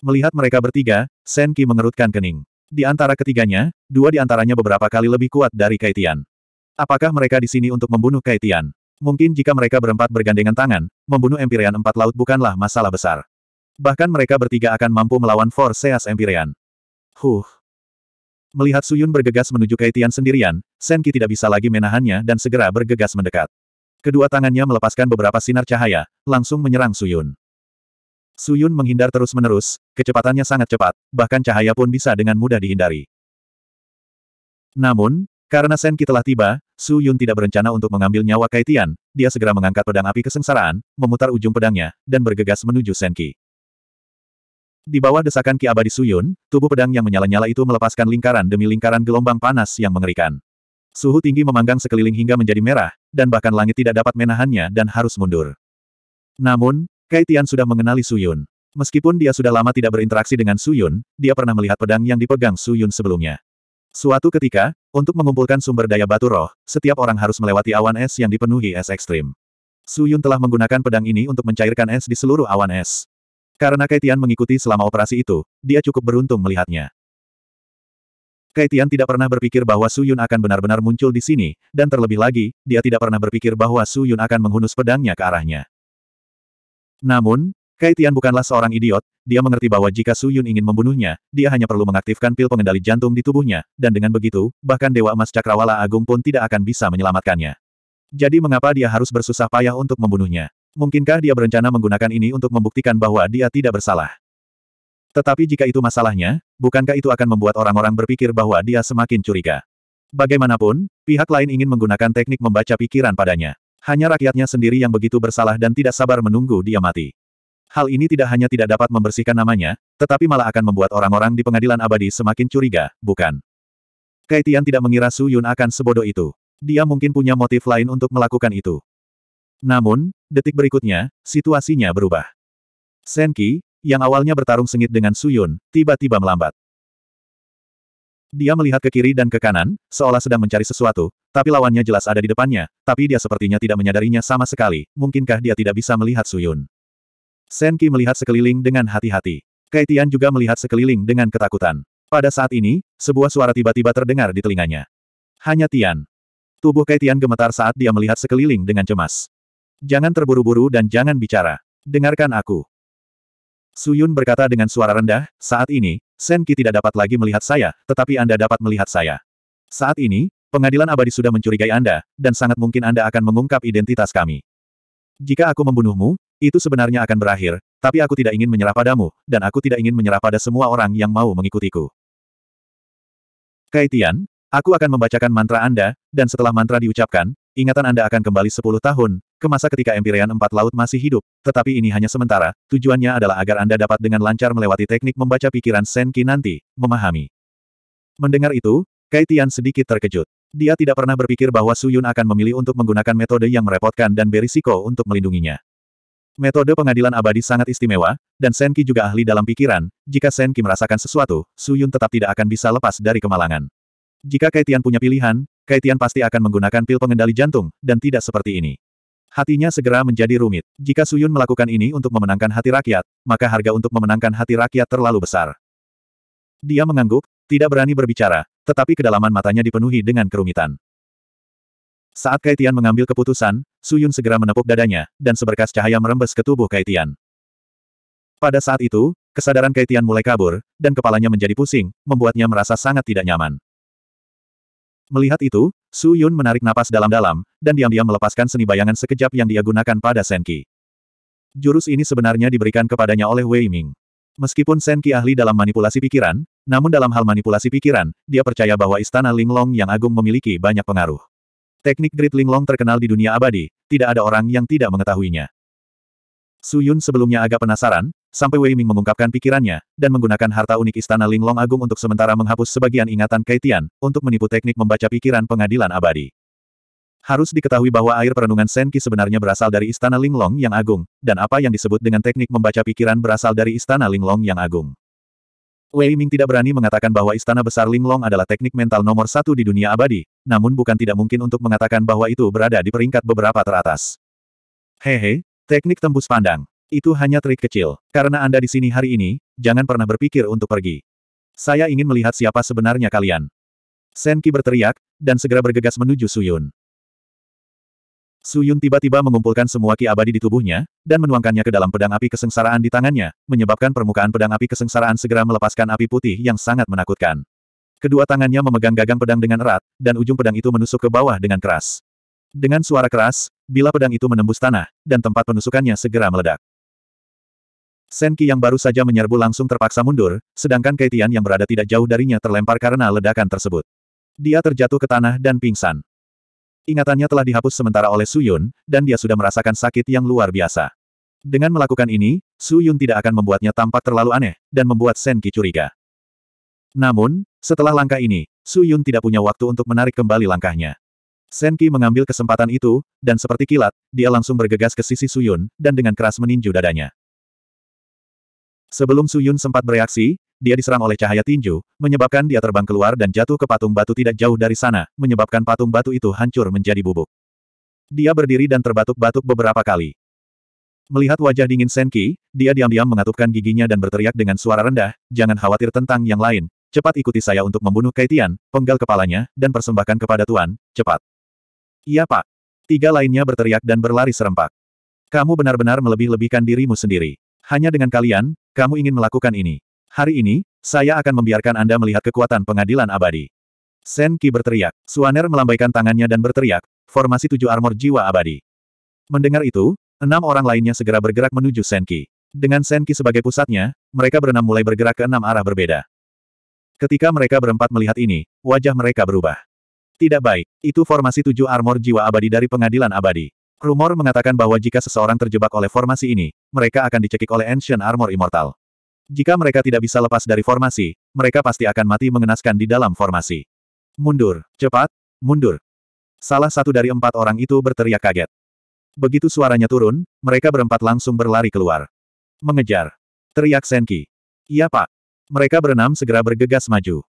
Melihat mereka bertiga, Senki mengerutkan kening. Di antara ketiganya, dua di antaranya beberapa kali lebih kuat dari Kaitian. Apakah mereka di sini untuk membunuh Kaitian? Mungkin jika mereka berempat bergandengan tangan, membunuh Empyrean empat laut bukanlah masalah besar. Bahkan mereka bertiga akan mampu melawan Force Seas Empyrean. Huh. Melihat Suyun bergegas menuju Kaitian sendirian, Senki tidak bisa lagi menahannya dan segera bergegas mendekat. Kedua tangannya melepaskan beberapa sinar cahaya, langsung menyerang Suyun. Suyun menghindar terus-menerus, kecepatannya sangat cepat, bahkan cahaya pun bisa dengan mudah dihindari. Namun, karena Senki telah tiba, Suyun tidak berencana untuk mengambil nyawa Kaitian, dia segera mengangkat pedang api kesengsaraan, memutar ujung pedangnya, dan bergegas menuju Senki. Di bawah desakan Ki Abadi Suyun, tubuh pedang yang menyala-nyala itu melepaskan lingkaran demi lingkaran gelombang panas yang mengerikan. Suhu tinggi memanggang sekeliling hingga menjadi merah, dan bahkan langit tidak dapat menahannya dan harus mundur. Namun, Kaitian sudah mengenali Suyun. Meskipun dia sudah lama tidak berinteraksi dengan Suyun, dia pernah melihat pedang yang dipegang Suyun sebelumnya. Suatu ketika, untuk mengumpulkan sumber daya batu roh, setiap orang harus melewati awan es yang dipenuhi es ekstrim. Suyun telah menggunakan pedang ini untuk mencairkan es di seluruh awan es. Karena Kaitian mengikuti selama operasi itu, dia cukup beruntung melihatnya. Kaitian tidak pernah berpikir bahwa Suyun akan benar-benar muncul di sini, dan terlebih lagi, dia tidak pernah berpikir bahwa Suyun akan menghunus pedangnya ke arahnya. Namun, Kai bukanlah seorang idiot, dia mengerti bahwa jika Su Yun ingin membunuhnya, dia hanya perlu mengaktifkan pil pengendali jantung di tubuhnya, dan dengan begitu, bahkan Dewa Emas Cakrawala Agung pun tidak akan bisa menyelamatkannya. Jadi mengapa dia harus bersusah payah untuk membunuhnya? Mungkinkah dia berencana menggunakan ini untuk membuktikan bahwa dia tidak bersalah? Tetapi jika itu masalahnya, bukankah itu akan membuat orang-orang berpikir bahwa dia semakin curiga? Bagaimanapun, pihak lain ingin menggunakan teknik membaca pikiran padanya. Hanya rakyatnya sendiri yang begitu bersalah dan tidak sabar menunggu dia mati. Hal ini tidak hanya tidak dapat membersihkan namanya, tetapi malah akan membuat orang-orang di pengadilan abadi semakin curiga, bukan? Kaitian tidak mengira Su Yun akan sebodoh itu. Dia mungkin punya motif lain untuk melakukan itu. Namun, detik berikutnya, situasinya berubah. Senki, yang awalnya bertarung sengit dengan Su Yun, tiba-tiba melambat. Dia melihat ke kiri dan ke kanan, seolah sedang mencari sesuatu, tapi lawannya jelas ada di depannya, tapi dia sepertinya tidak menyadarinya sama sekali, mungkinkah dia tidak bisa melihat Suyun. Senki melihat sekeliling dengan hati-hati. Kaitian juga melihat sekeliling dengan ketakutan. Pada saat ini, sebuah suara tiba-tiba terdengar di telinganya. Hanya Tian. Tubuh Kaitian gemetar saat dia melihat sekeliling dengan cemas. Jangan terburu-buru dan jangan bicara. Dengarkan aku. Suyun berkata dengan suara rendah, saat ini, Senki tidak dapat lagi melihat saya, tetapi Anda dapat melihat saya. Saat ini, pengadilan abadi sudah mencurigai Anda, dan sangat mungkin Anda akan mengungkap identitas kami. Jika aku membunuhmu, itu sebenarnya akan berakhir, tapi aku tidak ingin menyerah padamu, dan aku tidak ingin menyerah pada semua orang yang mau mengikutiku. Kaitian, aku akan membacakan mantra Anda, dan setelah mantra diucapkan, ingatan Anda akan kembali 10 tahun, ke masa ketika Empyrean Empat Laut masih hidup, tetapi ini hanya sementara, tujuannya adalah agar Anda dapat dengan lancar melewati teknik membaca pikiran Senki nanti, memahami. Mendengar itu, Kaitian sedikit terkejut. Dia tidak pernah berpikir bahwa Suyun akan memilih untuk menggunakan metode yang merepotkan dan berisiko untuk melindunginya. Metode pengadilan abadi sangat istimewa, dan Senki juga ahli dalam pikiran, jika Senki merasakan sesuatu, Suyun tetap tidak akan bisa lepas dari kemalangan. Jika Kaitian punya pilihan, Kaitian pasti akan menggunakan pil pengendali jantung, dan tidak seperti ini. Hatinya segera menjadi rumit. Jika Suyun melakukan ini untuk memenangkan hati rakyat, maka harga untuk memenangkan hati rakyat terlalu besar. Dia mengangguk, tidak berani berbicara, tetapi kedalaman matanya dipenuhi dengan kerumitan. Saat Kaitian mengambil keputusan, Suyun segera menepuk dadanya, dan seberkas cahaya merembes ke tubuh Kaitian. Pada saat itu, kesadaran Kaitian mulai kabur, dan kepalanya menjadi pusing, membuatnya merasa sangat tidak nyaman. Melihat itu, Su Yun menarik napas dalam-dalam, dan diam-diam melepaskan seni bayangan sekejap yang dia gunakan pada Senki. Jurus ini sebenarnya diberikan kepadanya oleh Wei Ming. Meskipun Senki ahli dalam manipulasi pikiran, namun dalam hal manipulasi pikiran, dia percaya bahwa istana Linglong yang agung memiliki banyak pengaruh. Teknik grid Linglong terkenal di dunia abadi, tidak ada orang yang tidak mengetahuinya. Su Yun sebelumnya agak penasaran, Sampai Wei Ming mengungkapkan pikirannya, dan menggunakan harta unik Istana Linglong Agung untuk sementara menghapus sebagian ingatan Kaitian, untuk menipu teknik membaca pikiran pengadilan abadi. Harus diketahui bahwa air perenungan Senki sebenarnya berasal dari Istana Linglong yang agung, dan apa yang disebut dengan teknik membaca pikiran berasal dari Istana Linglong yang agung. Wei Ming tidak berani mengatakan bahwa Istana Besar Linglong adalah teknik mental nomor satu di dunia abadi, namun bukan tidak mungkin untuk mengatakan bahwa itu berada di peringkat beberapa teratas. Hehe, teknik tembus pandang. Itu hanya trik kecil. Karena Anda di sini hari ini, jangan pernah berpikir untuk pergi. Saya ingin melihat siapa sebenarnya kalian. Senki berteriak, dan segera bergegas menuju Suyun. Suyun tiba-tiba mengumpulkan semua ki abadi di tubuhnya, dan menuangkannya ke dalam pedang api kesengsaraan di tangannya, menyebabkan permukaan pedang api kesengsaraan segera melepaskan api putih yang sangat menakutkan. Kedua tangannya memegang gagang pedang dengan erat, dan ujung pedang itu menusuk ke bawah dengan keras. Dengan suara keras, bila pedang itu menembus tanah, dan tempat penusukannya segera meledak. Senki yang baru saja menyerbu langsung terpaksa mundur, sedangkan Kaitian yang berada tidak jauh darinya terlempar karena ledakan tersebut. Dia terjatuh ke tanah dan pingsan. Ingatannya telah dihapus sementara oleh Su Yun, dan dia sudah merasakan sakit yang luar biasa. Dengan melakukan ini, Su Yun tidak akan membuatnya tampak terlalu aneh, dan membuat Senki curiga. Namun, setelah langkah ini, Su Yun tidak punya waktu untuk menarik kembali langkahnya. Senki mengambil kesempatan itu, dan seperti kilat, dia langsung bergegas ke sisi Su Yun dan dengan keras meninju dadanya. Sebelum Suyun sempat bereaksi, dia diserang oleh cahaya tinju, menyebabkan dia terbang keluar dan jatuh ke patung batu tidak jauh dari sana, menyebabkan patung batu itu hancur menjadi bubuk. Dia berdiri dan terbatuk-batuk beberapa kali. Melihat wajah dingin Senki, dia diam-diam mengatupkan giginya dan berteriak dengan suara rendah, jangan khawatir tentang yang lain, cepat ikuti saya untuk membunuh Kaitian, penggal kepalanya, dan persembahkan kepada Tuan, cepat. Iya pak. Tiga lainnya berteriak dan berlari serempak. Kamu benar-benar melebih-lebihkan dirimu sendiri. Hanya dengan kalian, kamu ingin melakukan ini. Hari ini, saya akan membiarkan Anda melihat kekuatan pengadilan abadi. Sen Qi berteriak. Suaner melambaikan tangannya dan berteriak, formasi tujuh armor jiwa abadi. Mendengar itu, enam orang lainnya segera bergerak menuju Sen Qi. Dengan Sen Qi sebagai pusatnya, mereka berenam mulai bergerak ke enam arah berbeda. Ketika mereka berempat melihat ini, wajah mereka berubah. Tidak baik, itu formasi tujuh armor jiwa abadi dari pengadilan abadi. Rumor mengatakan bahwa jika seseorang terjebak oleh formasi ini, mereka akan dicekik oleh Ancient Armor Immortal. Jika mereka tidak bisa lepas dari formasi, mereka pasti akan mati mengenaskan di dalam formasi. Mundur, cepat, mundur. Salah satu dari empat orang itu berteriak kaget. Begitu suaranya turun, mereka berempat langsung berlari keluar. Mengejar. Teriak Senki. Iya pak. Mereka berenam segera bergegas maju.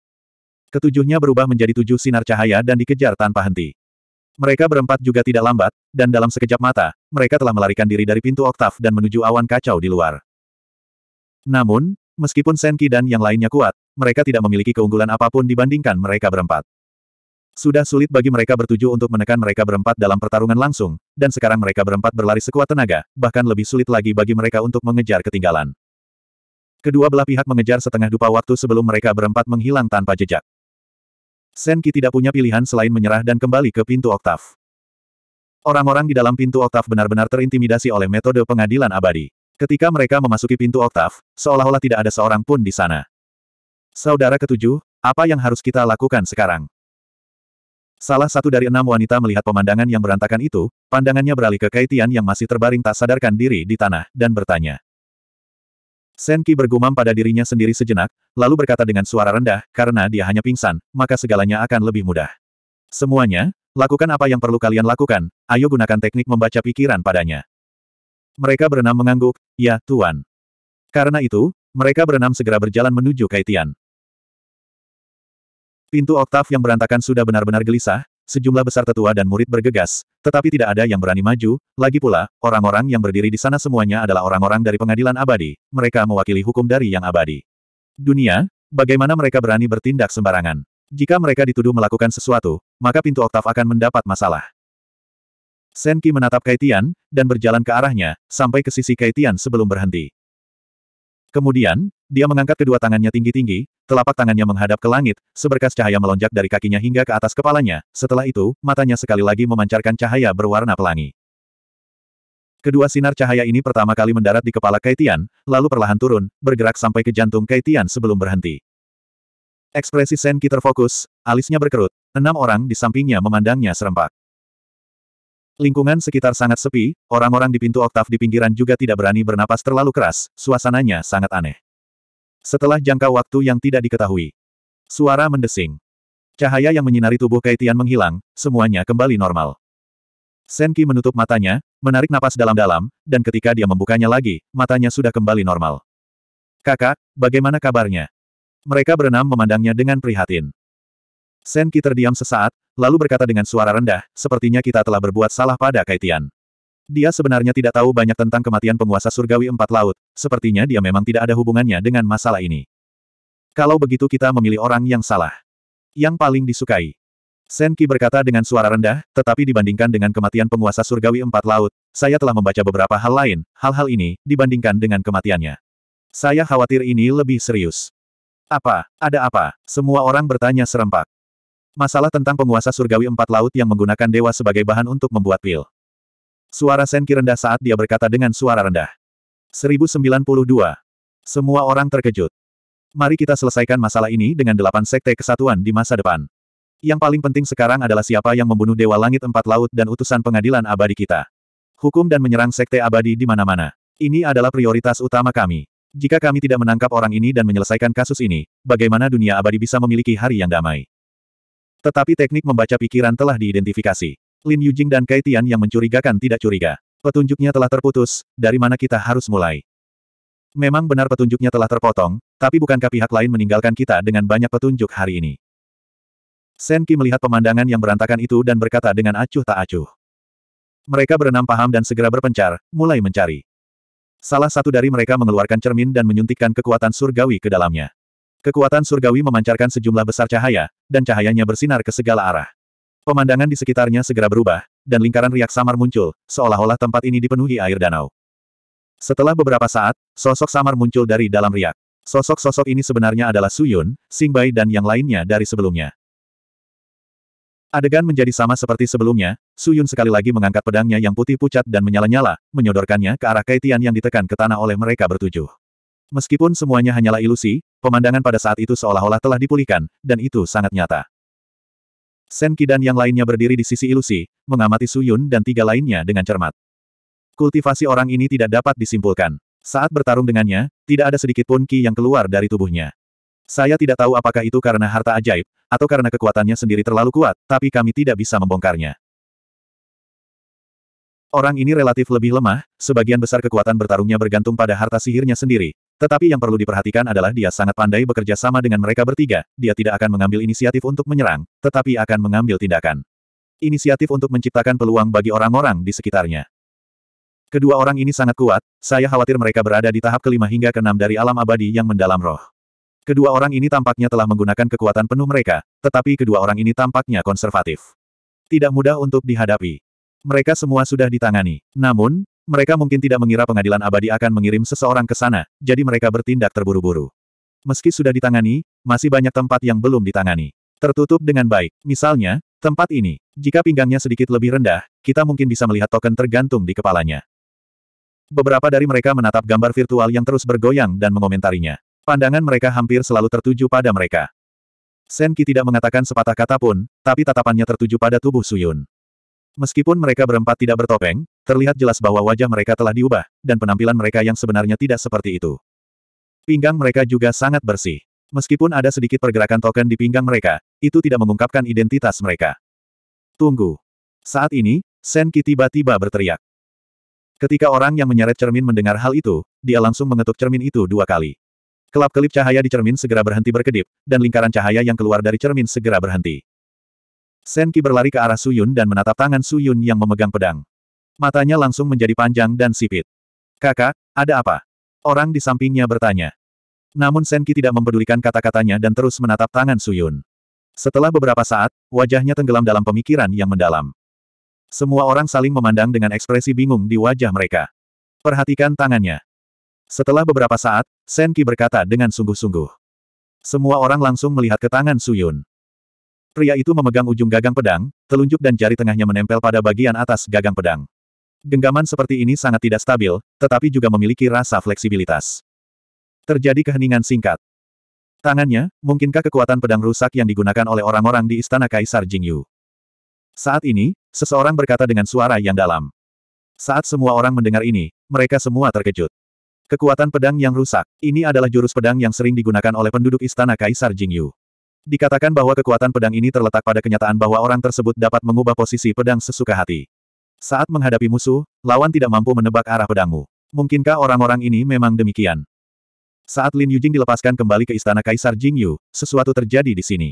Ketujuhnya berubah menjadi tujuh sinar cahaya dan dikejar tanpa henti. Mereka berempat juga tidak lambat, dan dalam sekejap mata, mereka telah melarikan diri dari pintu oktav dan menuju awan kacau di luar. Namun, meskipun Senki dan yang lainnya kuat, mereka tidak memiliki keunggulan apapun dibandingkan mereka berempat. Sudah sulit bagi mereka bertuju untuk menekan mereka berempat dalam pertarungan langsung, dan sekarang mereka berempat berlari sekuat tenaga, bahkan lebih sulit lagi bagi mereka untuk mengejar ketinggalan. Kedua belah pihak mengejar setengah dupa waktu sebelum mereka berempat menghilang tanpa jejak. Senki tidak punya pilihan selain menyerah dan kembali ke pintu oktav. Orang-orang di dalam pintu oktav benar-benar terintimidasi oleh metode pengadilan abadi. Ketika mereka memasuki pintu oktav, seolah-olah tidak ada seorang pun di sana. Saudara ketujuh, apa yang harus kita lakukan sekarang? Salah satu dari enam wanita melihat pemandangan yang berantakan itu, pandangannya beralih ke Kaitian yang masih terbaring tak sadarkan diri di tanah, dan bertanya. Senki bergumam pada dirinya sendiri sejenak, lalu berkata dengan suara rendah, karena dia hanya pingsan, maka segalanya akan lebih mudah. Semuanya, lakukan apa yang perlu kalian lakukan, ayo gunakan teknik membaca pikiran padanya. Mereka berenam mengangguk, ya, Tuan. Karena itu, mereka berenam segera berjalan menuju Kaitian. Pintu oktaf yang berantakan sudah benar-benar gelisah, sejumlah besar tetua dan murid bergegas, tetapi tidak ada yang berani maju, lagi pula, orang-orang yang berdiri di sana semuanya adalah orang-orang dari pengadilan abadi, mereka mewakili hukum dari yang abadi. Dunia, bagaimana mereka berani bertindak sembarangan? Jika mereka dituduh melakukan sesuatu, maka pintu oktav akan mendapat masalah. Senki menatap Kaitian, dan berjalan ke arahnya, sampai ke sisi Kaitian sebelum berhenti. Kemudian, dia mengangkat kedua tangannya tinggi-tinggi, telapak tangannya menghadap ke langit, seberkas cahaya melonjak dari kakinya hingga ke atas kepalanya, setelah itu, matanya sekali lagi memancarkan cahaya berwarna pelangi. Kedua sinar cahaya ini pertama kali mendarat di kepala Kaitian, lalu perlahan turun, bergerak sampai ke jantung Kaitian sebelum berhenti. Ekspresi Senki terfokus, alisnya berkerut. Enam orang di sampingnya memandangnya serempak. Lingkungan sekitar sangat sepi, orang-orang di pintu oktav di pinggiran juga tidak berani bernapas terlalu keras, suasananya sangat aneh. Setelah jangka waktu yang tidak diketahui. Suara mendesing. Cahaya yang menyinari tubuh Kaitian menghilang, semuanya kembali normal. Senki menutup matanya, menarik napas dalam-dalam, dan ketika dia membukanya lagi, matanya sudah kembali normal. Kakak, bagaimana kabarnya? Mereka berenam memandangnya dengan prihatin. Senki terdiam sesaat, lalu berkata dengan suara rendah, sepertinya kita telah berbuat salah pada Kaitian. Dia sebenarnya tidak tahu banyak tentang kematian penguasa surgawi empat laut, sepertinya dia memang tidak ada hubungannya dengan masalah ini. Kalau begitu kita memilih orang yang salah. Yang paling disukai. Senki berkata dengan suara rendah, tetapi dibandingkan dengan kematian penguasa surgawi empat laut, saya telah membaca beberapa hal lain, hal-hal ini, dibandingkan dengan kematiannya. Saya khawatir ini lebih serius. Apa? Ada apa? Semua orang bertanya serempak. Masalah tentang penguasa surgawi empat laut yang menggunakan dewa sebagai bahan untuk membuat pil. Suara Senki rendah saat dia berkata dengan suara rendah. 1092. Semua orang terkejut. Mari kita selesaikan masalah ini dengan delapan sekte kesatuan di masa depan. Yang paling penting sekarang adalah siapa yang membunuh Dewa Langit Empat Laut dan utusan pengadilan abadi kita. Hukum dan menyerang sekte abadi di mana-mana. Ini adalah prioritas utama kami. Jika kami tidak menangkap orang ini dan menyelesaikan kasus ini, bagaimana dunia abadi bisa memiliki hari yang damai? Tetapi teknik membaca pikiran telah diidentifikasi. Lin Yujing dan Kai Tian yang mencurigakan tidak curiga. Petunjuknya telah terputus, dari mana kita harus mulai? Memang benar petunjuknya telah terpotong, tapi bukankah pihak lain meninggalkan kita dengan banyak petunjuk hari ini? Shen Senki melihat pemandangan yang berantakan itu dan berkata dengan acuh tak acuh. Mereka berenam paham dan segera berpencar, mulai mencari. Salah satu dari mereka mengeluarkan cermin dan menyuntikkan kekuatan surgawi ke dalamnya. Kekuatan surgawi memancarkan sejumlah besar cahaya, dan cahayanya bersinar ke segala arah. Pemandangan di sekitarnya segera berubah, dan lingkaran riak samar muncul, seolah-olah tempat ini dipenuhi air danau. Setelah beberapa saat, sosok samar muncul dari dalam riak. Sosok-sosok ini sebenarnya adalah Suyun, Singbai dan yang lainnya dari sebelumnya. Adegan menjadi sama seperti sebelumnya, Suyun sekali lagi mengangkat pedangnya yang putih pucat dan menyala-nyala, menyodorkannya ke arah Kaitian yang ditekan ke tanah oleh mereka bertujuh. Meskipun semuanya hanyalah ilusi, pemandangan pada saat itu seolah-olah telah dipulihkan, dan itu sangat nyata. Senki dan yang lainnya berdiri di sisi ilusi, mengamati Suyun dan tiga lainnya dengan cermat. Kultivasi orang ini tidak dapat disimpulkan. Saat bertarung dengannya, tidak ada sedikit pun ki yang keluar dari tubuhnya. Saya tidak tahu apakah itu karena harta ajaib, atau karena kekuatannya sendiri terlalu kuat, tapi kami tidak bisa membongkarnya. Orang ini relatif lebih lemah, sebagian besar kekuatan bertarungnya bergantung pada harta sihirnya sendiri, tetapi yang perlu diperhatikan adalah dia sangat pandai bekerja sama dengan mereka bertiga, dia tidak akan mengambil inisiatif untuk menyerang, tetapi akan mengambil tindakan. Inisiatif untuk menciptakan peluang bagi orang-orang di sekitarnya. Kedua orang ini sangat kuat, saya khawatir mereka berada di tahap kelima hingga keenam dari alam abadi yang mendalam roh. Kedua orang ini tampaknya telah menggunakan kekuatan penuh mereka, tetapi kedua orang ini tampaknya konservatif. Tidak mudah untuk dihadapi. Mereka semua sudah ditangani. Namun, mereka mungkin tidak mengira pengadilan abadi akan mengirim seseorang ke sana, jadi mereka bertindak terburu-buru. Meski sudah ditangani, masih banyak tempat yang belum ditangani. Tertutup dengan baik. Misalnya, tempat ini. Jika pinggangnya sedikit lebih rendah, kita mungkin bisa melihat token tergantung di kepalanya. Beberapa dari mereka menatap gambar virtual yang terus bergoyang dan mengomentarinya. Pandangan mereka hampir selalu tertuju pada mereka. Senki tidak mengatakan sepatah kata pun, tapi tatapannya tertuju pada tubuh Suyun. Meskipun mereka berempat tidak bertopeng, terlihat jelas bahwa wajah mereka telah diubah, dan penampilan mereka yang sebenarnya tidak seperti itu. Pinggang mereka juga sangat bersih. Meskipun ada sedikit pergerakan token di pinggang mereka, itu tidak mengungkapkan identitas mereka. Tunggu. Saat ini, Senki tiba-tiba berteriak. Ketika orang yang menyeret cermin mendengar hal itu, dia langsung mengetuk cermin itu dua kali. Kelap-kelip cahaya di cermin segera berhenti berkedip, dan lingkaran cahaya yang keluar dari cermin segera berhenti. Senki berlari ke arah Su Yun dan menatap tangan Su Yun yang memegang pedang. Matanya langsung menjadi panjang dan sipit. Kakak, ada apa? Orang di sampingnya bertanya. Namun Senki tidak mempedulikan kata-katanya dan terus menatap tangan Su Yun. Setelah beberapa saat, wajahnya tenggelam dalam pemikiran yang mendalam. Semua orang saling memandang dengan ekspresi bingung di wajah mereka. Perhatikan tangannya. Setelah beberapa saat, Senki berkata dengan sungguh-sungguh. Semua orang langsung melihat ke tangan Su Yun. Pria itu memegang ujung gagang pedang, telunjuk dan jari tengahnya menempel pada bagian atas gagang pedang. Genggaman seperti ini sangat tidak stabil, tetapi juga memiliki rasa fleksibilitas. Terjadi keheningan singkat. Tangannya, mungkinkah kekuatan pedang rusak yang digunakan oleh orang-orang di Istana Kaisar Jingyu? Saat ini, seseorang berkata dengan suara yang dalam. Saat semua orang mendengar ini, mereka semua terkejut. Kekuatan pedang yang rusak, ini adalah jurus pedang yang sering digunakan oleh penduduk Istana Kaisar Jingyu. Dikatakan bahwa kekuatan pedang ini terletak pada kenyataan bahwa orang tersebut dapat mengubah posisi pedang sesuka hati. Saat menghadapi musuh, lawan tidak mampu menebak arah pedangmu. Mungkinkah orang-orang ini memang demikian? Saat Lin Yujing dilepaskan kembali ke istana Kaisar Jingyu, sesuatu terjadi di sini.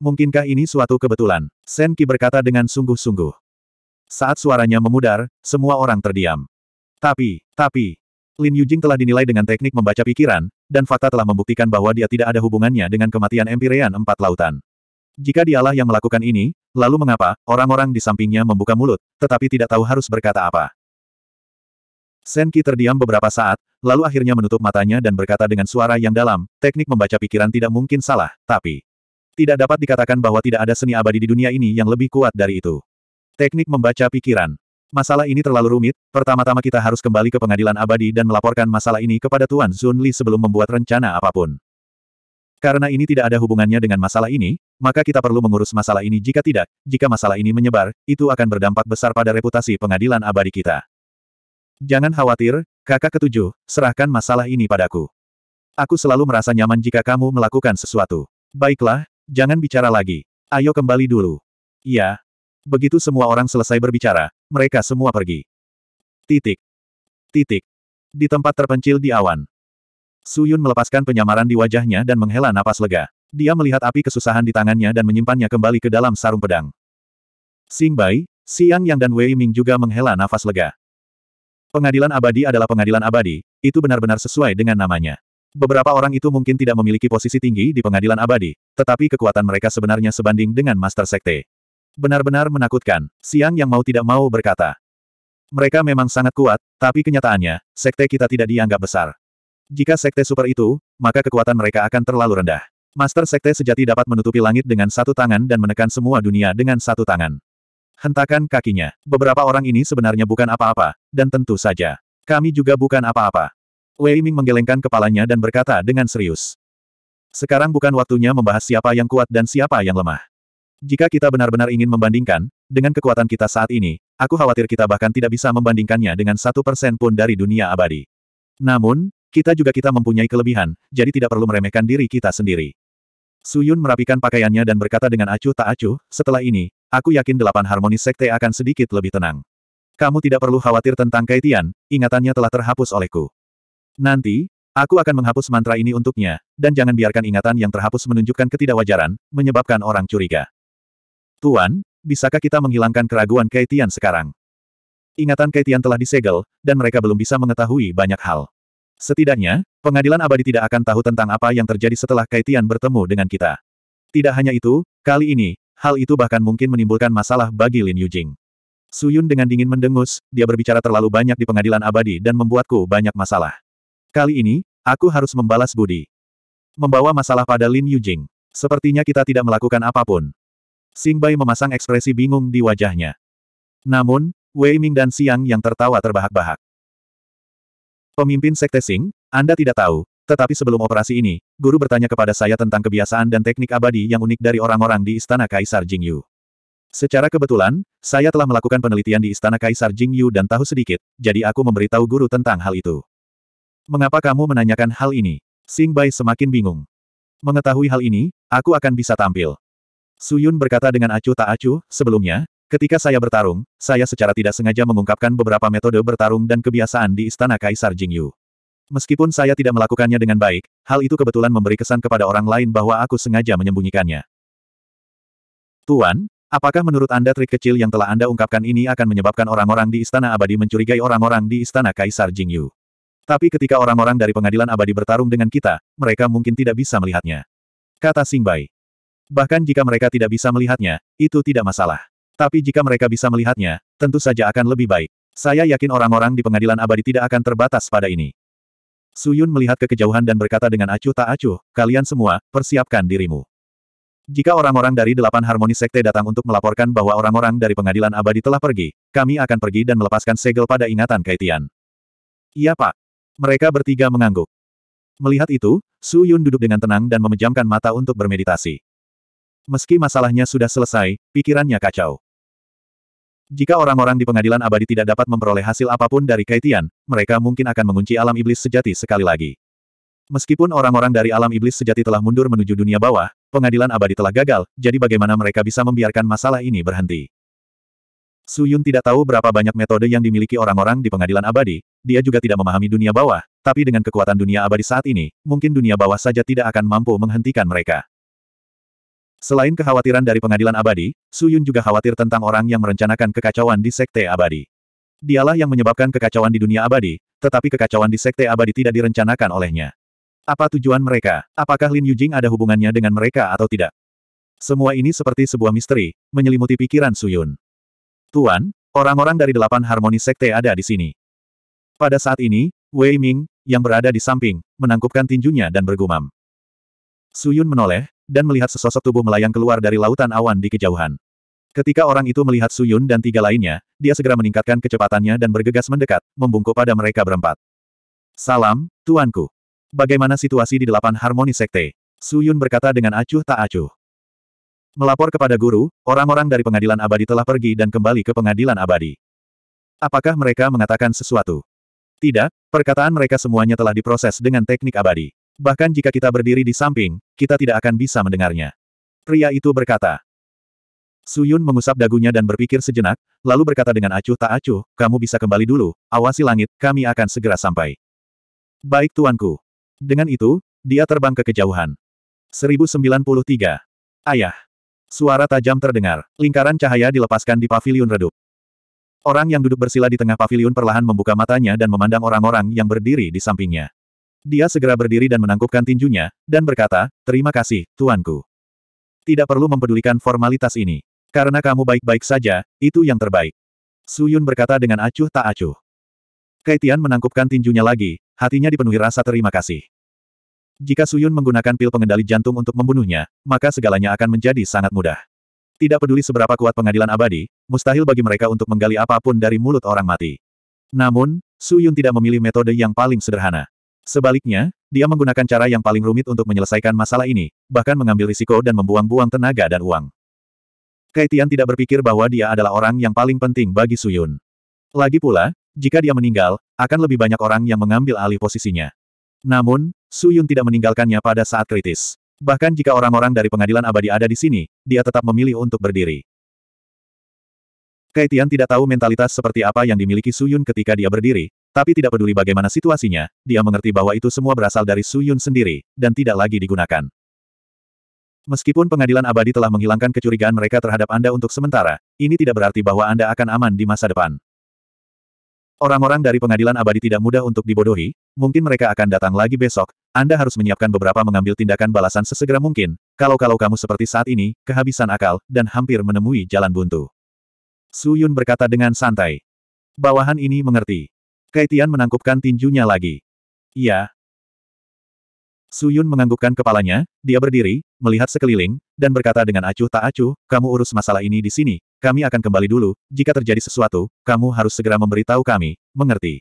Mungkinkah ini suatu kebetulan? Shen Qi berkata dengan sungguh-sungguh. Saat suaranya memudar, semua orang terdiam. Tapi, tapi, Lin Yujing telah dinilai dengan teknik membaca pikiran, dan fakta telah membuktikan bahwa dia tidak ada hubungannya dengan kematian Empirean Empat Lautan. Jika dialah yang melakukan ini, lalu mengapa orang-orang di sampingnya membuka mulut, tetapi tidak tahu harus berkata apa? Senki terdiam beberapa saat, lalu akhirnya menutup matanya dan berkata dengan suara yang dalam, teknik membaca pikiran tidak mungkin salah, tapi tidak dapat dikatakan bahwa tidak ada seni abadi di dunia ini yang lebih kuat dari itu. Teknik membaca pikiran Masalah ini terlalu rumit, pertama-tama kita harus kembali ke pengadilan abadi dan melaporkan masalah ini kepada Tuan Li sebelum membuat rencana apapun. Karena ini tidak ada hubungannya dengan masalah ini, maka kita perlu mengurus masalah ini jika tidak, jika masalah ini menyebar, itu akan berdampak besar pada reputasi pengadilan abadi kita. Jangan khawatir, kakak ketujuh, serahkan masalah ini padaku. Aku selalu merasa nyaman jika kamu melakukan sesuatu. Baiklah, jangan bicara lagi. Ayo kembali dulu. Iya. Begitu semua orang selesai berbicara, mereka semua pergi. Titik. Titik. Di tempat terpencil di awan. Suyun melepaskan penyamaran di wajahnya dan menghela napas lega. Dia melihat api kesusahan di tangannya dan menyimpannya kembali ke dalam sarung pedang. Xing Bai, Siang Yang dan Wei Ming juga menghela nafas lega. Pengadilan abadi adalah pengadilan abadi, itu benar-benar sesuai dengan namanya. Beberapa orang itu mungkin tidak memiliki posisi tinggi di pengadilan abadi, tetapi kekuatan mereka sebenarnya sebanding dengan Master Sekte. Benar-benar menakutkan, Siang yang mau tidak mau berkata. Mereka memang sangat kuat, tapi kenyataannya, sekte kita tidak dianggap besar. Jika sekte super itu, maka kekuatan mereka akan terlalu rendah. Master Sekte sejati dapat menutupi langit dengan satu tangan dan menekan semua dunia dengan satu tangan. Hentakan kakinya. Beberapa orang ini sebenarnya bukan apa-apa, dan tentu saja. Kami juga bukan apa-apa. Wei Ming menggelengkan kepalanya dan berkata dengan serius. Sekarang bukan waktunya membahas siapa yang kuat dan siapa yang lemah. Jika kita benar-benar ingin membandingkan, dengan kekuatan kita saat ini, aku khawatir kita bahkan tidak bisa membandingkannya dengan satu persen pun dari dunia abadi. Namun, kita juga kita mempunyai kelebihan, jadi tidak perlu meremehkan diri kita sendiri. Suyun merapikan pakaiannya dan berkata dengan acuh tak acuh, setelah ini, aku yakin delapan harmoni sekte akan sedikit lebih tenang. Kamu tidak perlu khawatir tentang Kaitian, ingatannya telah terhapus olehku. Nanti, aku akan menghapus mantra ini untuknya, dan jangan biarkan ingatan yang terhapus menunjukkan ketidakwajaran, menyebabkan orang curiga. Tuan, bisakah kita menghilangkan keraguan Kaitian sekarang? Ingatan Kaitian telah disegel, dan mereka belum bisa mengetahui banyak hal. Setidaknya, pengadilan abadi tidak akan tahu tentang apa yang terjadi setelah Kaitian bertemu dengan kita. Tidak hanya itu, kali ini, hal itu bahkan mungkin menimbulkan masalah bagi Lin Yujing. Suyun dengan dingin mendengus, dia berbicara terlalu banyak di pengadilan abadi dan membuatku banyak masalah. Kali ini, aku harus membalas budi. Membawa masalah pada Lin Yujing. Sepertinya kita tidak melakukan apapun. Singbai memasang ekspresi bingung di wajahnya. Namun, Wei Ming dan Siang yang tertawa terbahak-bahak. Pemimpin Sekte Sing, Anda tidak tahu, tetapi sebelum operasi ini, guru bertanya kepada saya tentang kebiasaan dan teknik abadi yang unik dari orang-orang di Istana Kaisar Jingyu. Secara kebetulan, saya telah melakukan penelitian di Istana Kaisar Jingyu dan tahu sedikit, jadi aku memberitahu guru tentang hal itu. Mengapa kamu menanyakan hal ini? Sing Bai semakin bingung. Mengetahui hal ini, aku akan bisa tampil. Suyun berkata dengan acuh tak acuh, sebelumnya, ketika saya bertarung, saya secara tidak sengaja mengungkapkan beberapa metode bertarung dan kebiasaan di Istana Kaisar Jingyu. Meskipun saya tidak melakukannya dengan baik, hal itu kebetulan memberi kesan kepada orang lain bahwa aku sengaja menyembunyikannya. Tuan, apakah menurut Anda trik kecil yang telah Anda ungkapkan ini akan menyebabkan orang-orang di Istana Abadi mencurigai orang-orang di Istana Kaisar Jingyu? Tapi ketika orang-orang dari pengadilan abadi bertarung dengan kita, mereka mungkin tidak bisa melihatnya. Kata Singbai. Bahkan jika mereka tidak bisa melihatnya, itu tidak masalah. Tapi jika mereka bisa melihatnya, tentu saja akan lebih baik. Saya yakin orang-orang di pengadilan abadi tidak akan terbatas pada ini. Suyun melihat ke kejauhan dan berkata dengan acuh tak acuh, kalian semua, persiapkan dirimu. Jika orang-orang dari delapan harmoni sekte datang untuk melaporkan bahwa orang-orang dari pengadilan abadi telah pergi, kami akan pergi dan melepaskan segel pada ingatan Kaitian. Iya pak. Mereka bertiga mengangguk. Melihat itu, suyun duduk dengan tenang dan memejamkan mata untuk bermeditasi. Meski masalahnya sudah selesai, pikirannya kacau. Jika orang-orang di pengadilan abadi tidak dapat memperoleh hasil apapun dari Kaitian, mereka mungkin akan mengunci alam iblis sejati sekali lagi. Meskipun orang-orang dari alam iblis sejati telah mundur menuju dunia bawah, pengadilan abadi telah gagal, jadi bagaimana mereka bisa membiarkan masalah ini berhenti? Su Yun tidak tahu berapa banyak metode yang dimiliki orang-orang di pengadilan abadi, dia juga tidak memahami dunia bawah, tapi dengan kekuatan dunia abadi saat ini, mungkin dunia bawah saja tidak akan mampu menghentikan mereka. Selain kekhawatiran dari pengadilan abadi, Su Yun juga khawatir tentang orang yang merencanakan kekacauan di Sekte Abadi. Dialah yang menyebabkan kekacauan di dunia abadi, tetapi kekacauan di Sekte Abadi tidak direncanakan olehnya. Apa tujuan mereka? Apakah Lin Yujing ada hubungannya dengan mereka atau tidak? Semua ini seperti sebuah misteri, menyelimuti pikiran Su Yun. Tuan, orang-orang dari delapan harmoni sekte ada di sini. Pada saat ini, Wei Ming, yang berada di samping, menangkupkan tinjunya dan bergumam. Suyun menoleh, dan melihat sesosok tubuh melayang keluar dari lautan awan di kejauhan. Ketika orang itu melihat Suyun dan tiga lainnya, dia segera meningkatkan kecepatannya dan bergegas mendekat, membungkuk pada mereka berempat. Salam, tuanku. Bagaimana situasi di delapan harmoni sekte? Suyun berkata dengan acuh tak acuh. Melapor kepada guru, orang-orang dari pengadilan abadi telah pergi dan kembali ke pengadilan abadi. Apakah mereka mengatakan sesuatu? Tidak, perkataan mereka semuanya telah diproses dengan teknik abadi. Bahkan jika kita berdiri di samping, kita tidak akan bisa mendengarnya. Pria itu berkata. Suyun mengusap dagunya dan berpikir sejenak, lalu berkata dengan acuh tak acuh, kamu bisa kembali dulu, awasi langit, kami akan segera sampai. Baik tuanku. Dengan itu, dia terbang ke kejauhan. 1093. Ayah. Suara tajam terdengar. Lingkaran cahaya dilepaskan di pavilion redup. Orang yang duduk bersila di tengah pavilion perlahan membuka matanya dan memandang orang-orang yang berdiri di sampingnya. Dia segera berdiri dan menangkupkan tinjunya, dan berkata, Terima kasih, tuanku. Tidak perlu mempedulikan formalitas ini. Karena kamu baik-baik saja, itu yang terbaik. Su Yun berkata dengan acuh tak acuh. Kaitian menangkupkan tinjunya lagi, hatinya dipenuhi rasa terima kasih. Jika Su Yun menggunakan pil pengendali jantung untuk membunuhnya, maka segalanya akan menjadi sangat mudah. Tidak peduli seberapa kuat pengadilan abadi, mustahil bagi mereka untuk menggali apapun dari mulut orang mati. Namun, Su Yun tidak memilih metode yang paling sederhana. Sebaliknya, dia menggunakan cara yang paling rumit untuk menyelesaikan masalah ini, bahkan mengambil risiko dan membuang-buang tenaga dan uang. Kaitian tidak berpikir bahwa dia adalah orang yang paling penting bagi Suyun. Lagi pula, jika dia meninggal, akan lebih banyak orang yang mengambil alih posisinya. Namun, Suyun tidak meninggalkannya pada saat kritis. Bahkan jika orang-orang dari pengadilan abadi ada di sini, dia tetap memilih untuk berdiri. Kaitian tidak tahu mentalitas seperti apa yang dimiliki Suyun ketika dia berdiri, tapi tidak peduli bagaimana situasinya, dia mengerti bahwa itu semua berasal dari Su Yun sendiri, dan tidak lagi digunakan. Meskipun pengadilan abadi telah menghilangkan kecurigaan mereka terhadap Anda untuk sementara, ini tidak berarti bahwa Anda akan aman di masa depan. Orang-orang dari pengadilan abadi tidak mudah untuk dibodohi, mungkin mereka akan datang lagi besok, Anda harus menyiapkan beberapa mengambil tindakan balasan sesegera mungkin, kalau-kalau kamu seperti saat ini, kehabisan akal, dan hampir menemui jalan buntu. Su Yun berkata dengan santai. Bawahan ini mengerti. Kaitian menangkupkan tinjunya lagi. Iya. Suyun menganggukkan kepalanya, dia berdiri, melihat sekeliling, dan berkata dengan acuh tak acuh, kamu urus masalah ini di sini, kami akan kembali dulu, jika terjadi sesuatu, kamu harus segera memberitahu kami, mengerti.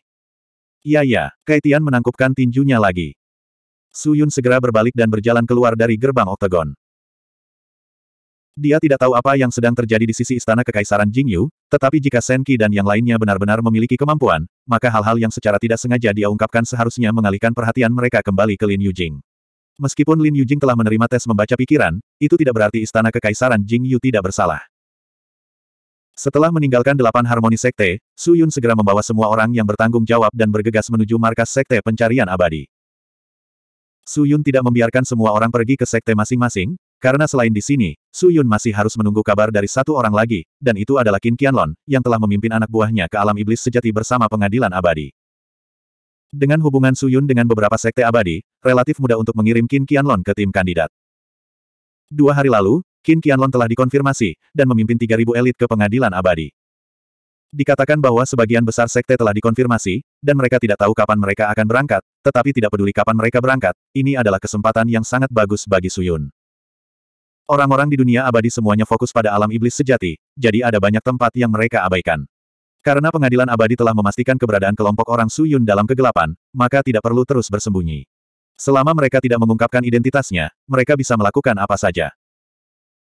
Iya iya, Kaitian menangkupkan tinjunya lagi. Suyun segera berbalik dan berjalan keluar dari gerbang oktagon. Dia tidak tahu apa yang sedang terjadi di sisi istana kekaisaran Jingyu, tetapi jika Senki dan yang lainnya benar-benar memiliki kemampuan, maka hal-hal yang secara tidak sengaja dia ungkapkan seharusnya mengalihkan perhatian mereka kembali ke Lin Yujing. Meskipun Lin Yujing telah menerima tes membaca pikiran, itu tidak berarti istana kekaisaran Jingyu tidak bersalah. Setelah meninggalkan delapan harmoni sekte, Su Yun segera membawa semua orang yang bertanggung jawab dan bergegas menuju markas sekte pencarian abadi. Su Yun tidak membiarkan semua orang pergi ke sekte masing-masing, karena selain di sini, Su Yun masih harus menunggu kabar dari satu orang lagi, dan itu adalah Qin Qianlong, yang telah memimpin anak buahnya ke alam iblis sejati bersama pengadilan abadi. Dengan hubungan Su Yun dengan beberapa sekte abadi, relatif mudah untuk mengirim Qin Qianlong ke tim kandidat. Dua hari lalu, Qin Qianlong telah dikonfirmasi, dan memimpin 3.000 elit ke pengadilan abadi. Dikatakan bahwa sebagian besar sekte telah dikonfirmasi, dan mereka tidak tahu kapan mereka akan berangkat, tetapi tidak peduli kapan mereka berangkat, ini adalah kesempatan yang sangat bagus bagi Su Yun. Orang-orang di dunia abadi semuanya fokus pada alam iblis sejati, jadi ada banyak tempat yang mereka abaikan. Karena pengadilan abadi telah memastikan keberadaan kelompok orang Suyun dalam kegelapan, maka tidak perlu terus bersembunyi. Selama mereka tidak mengungkapkan identitasnya, mereka bisa melakukan apa saja.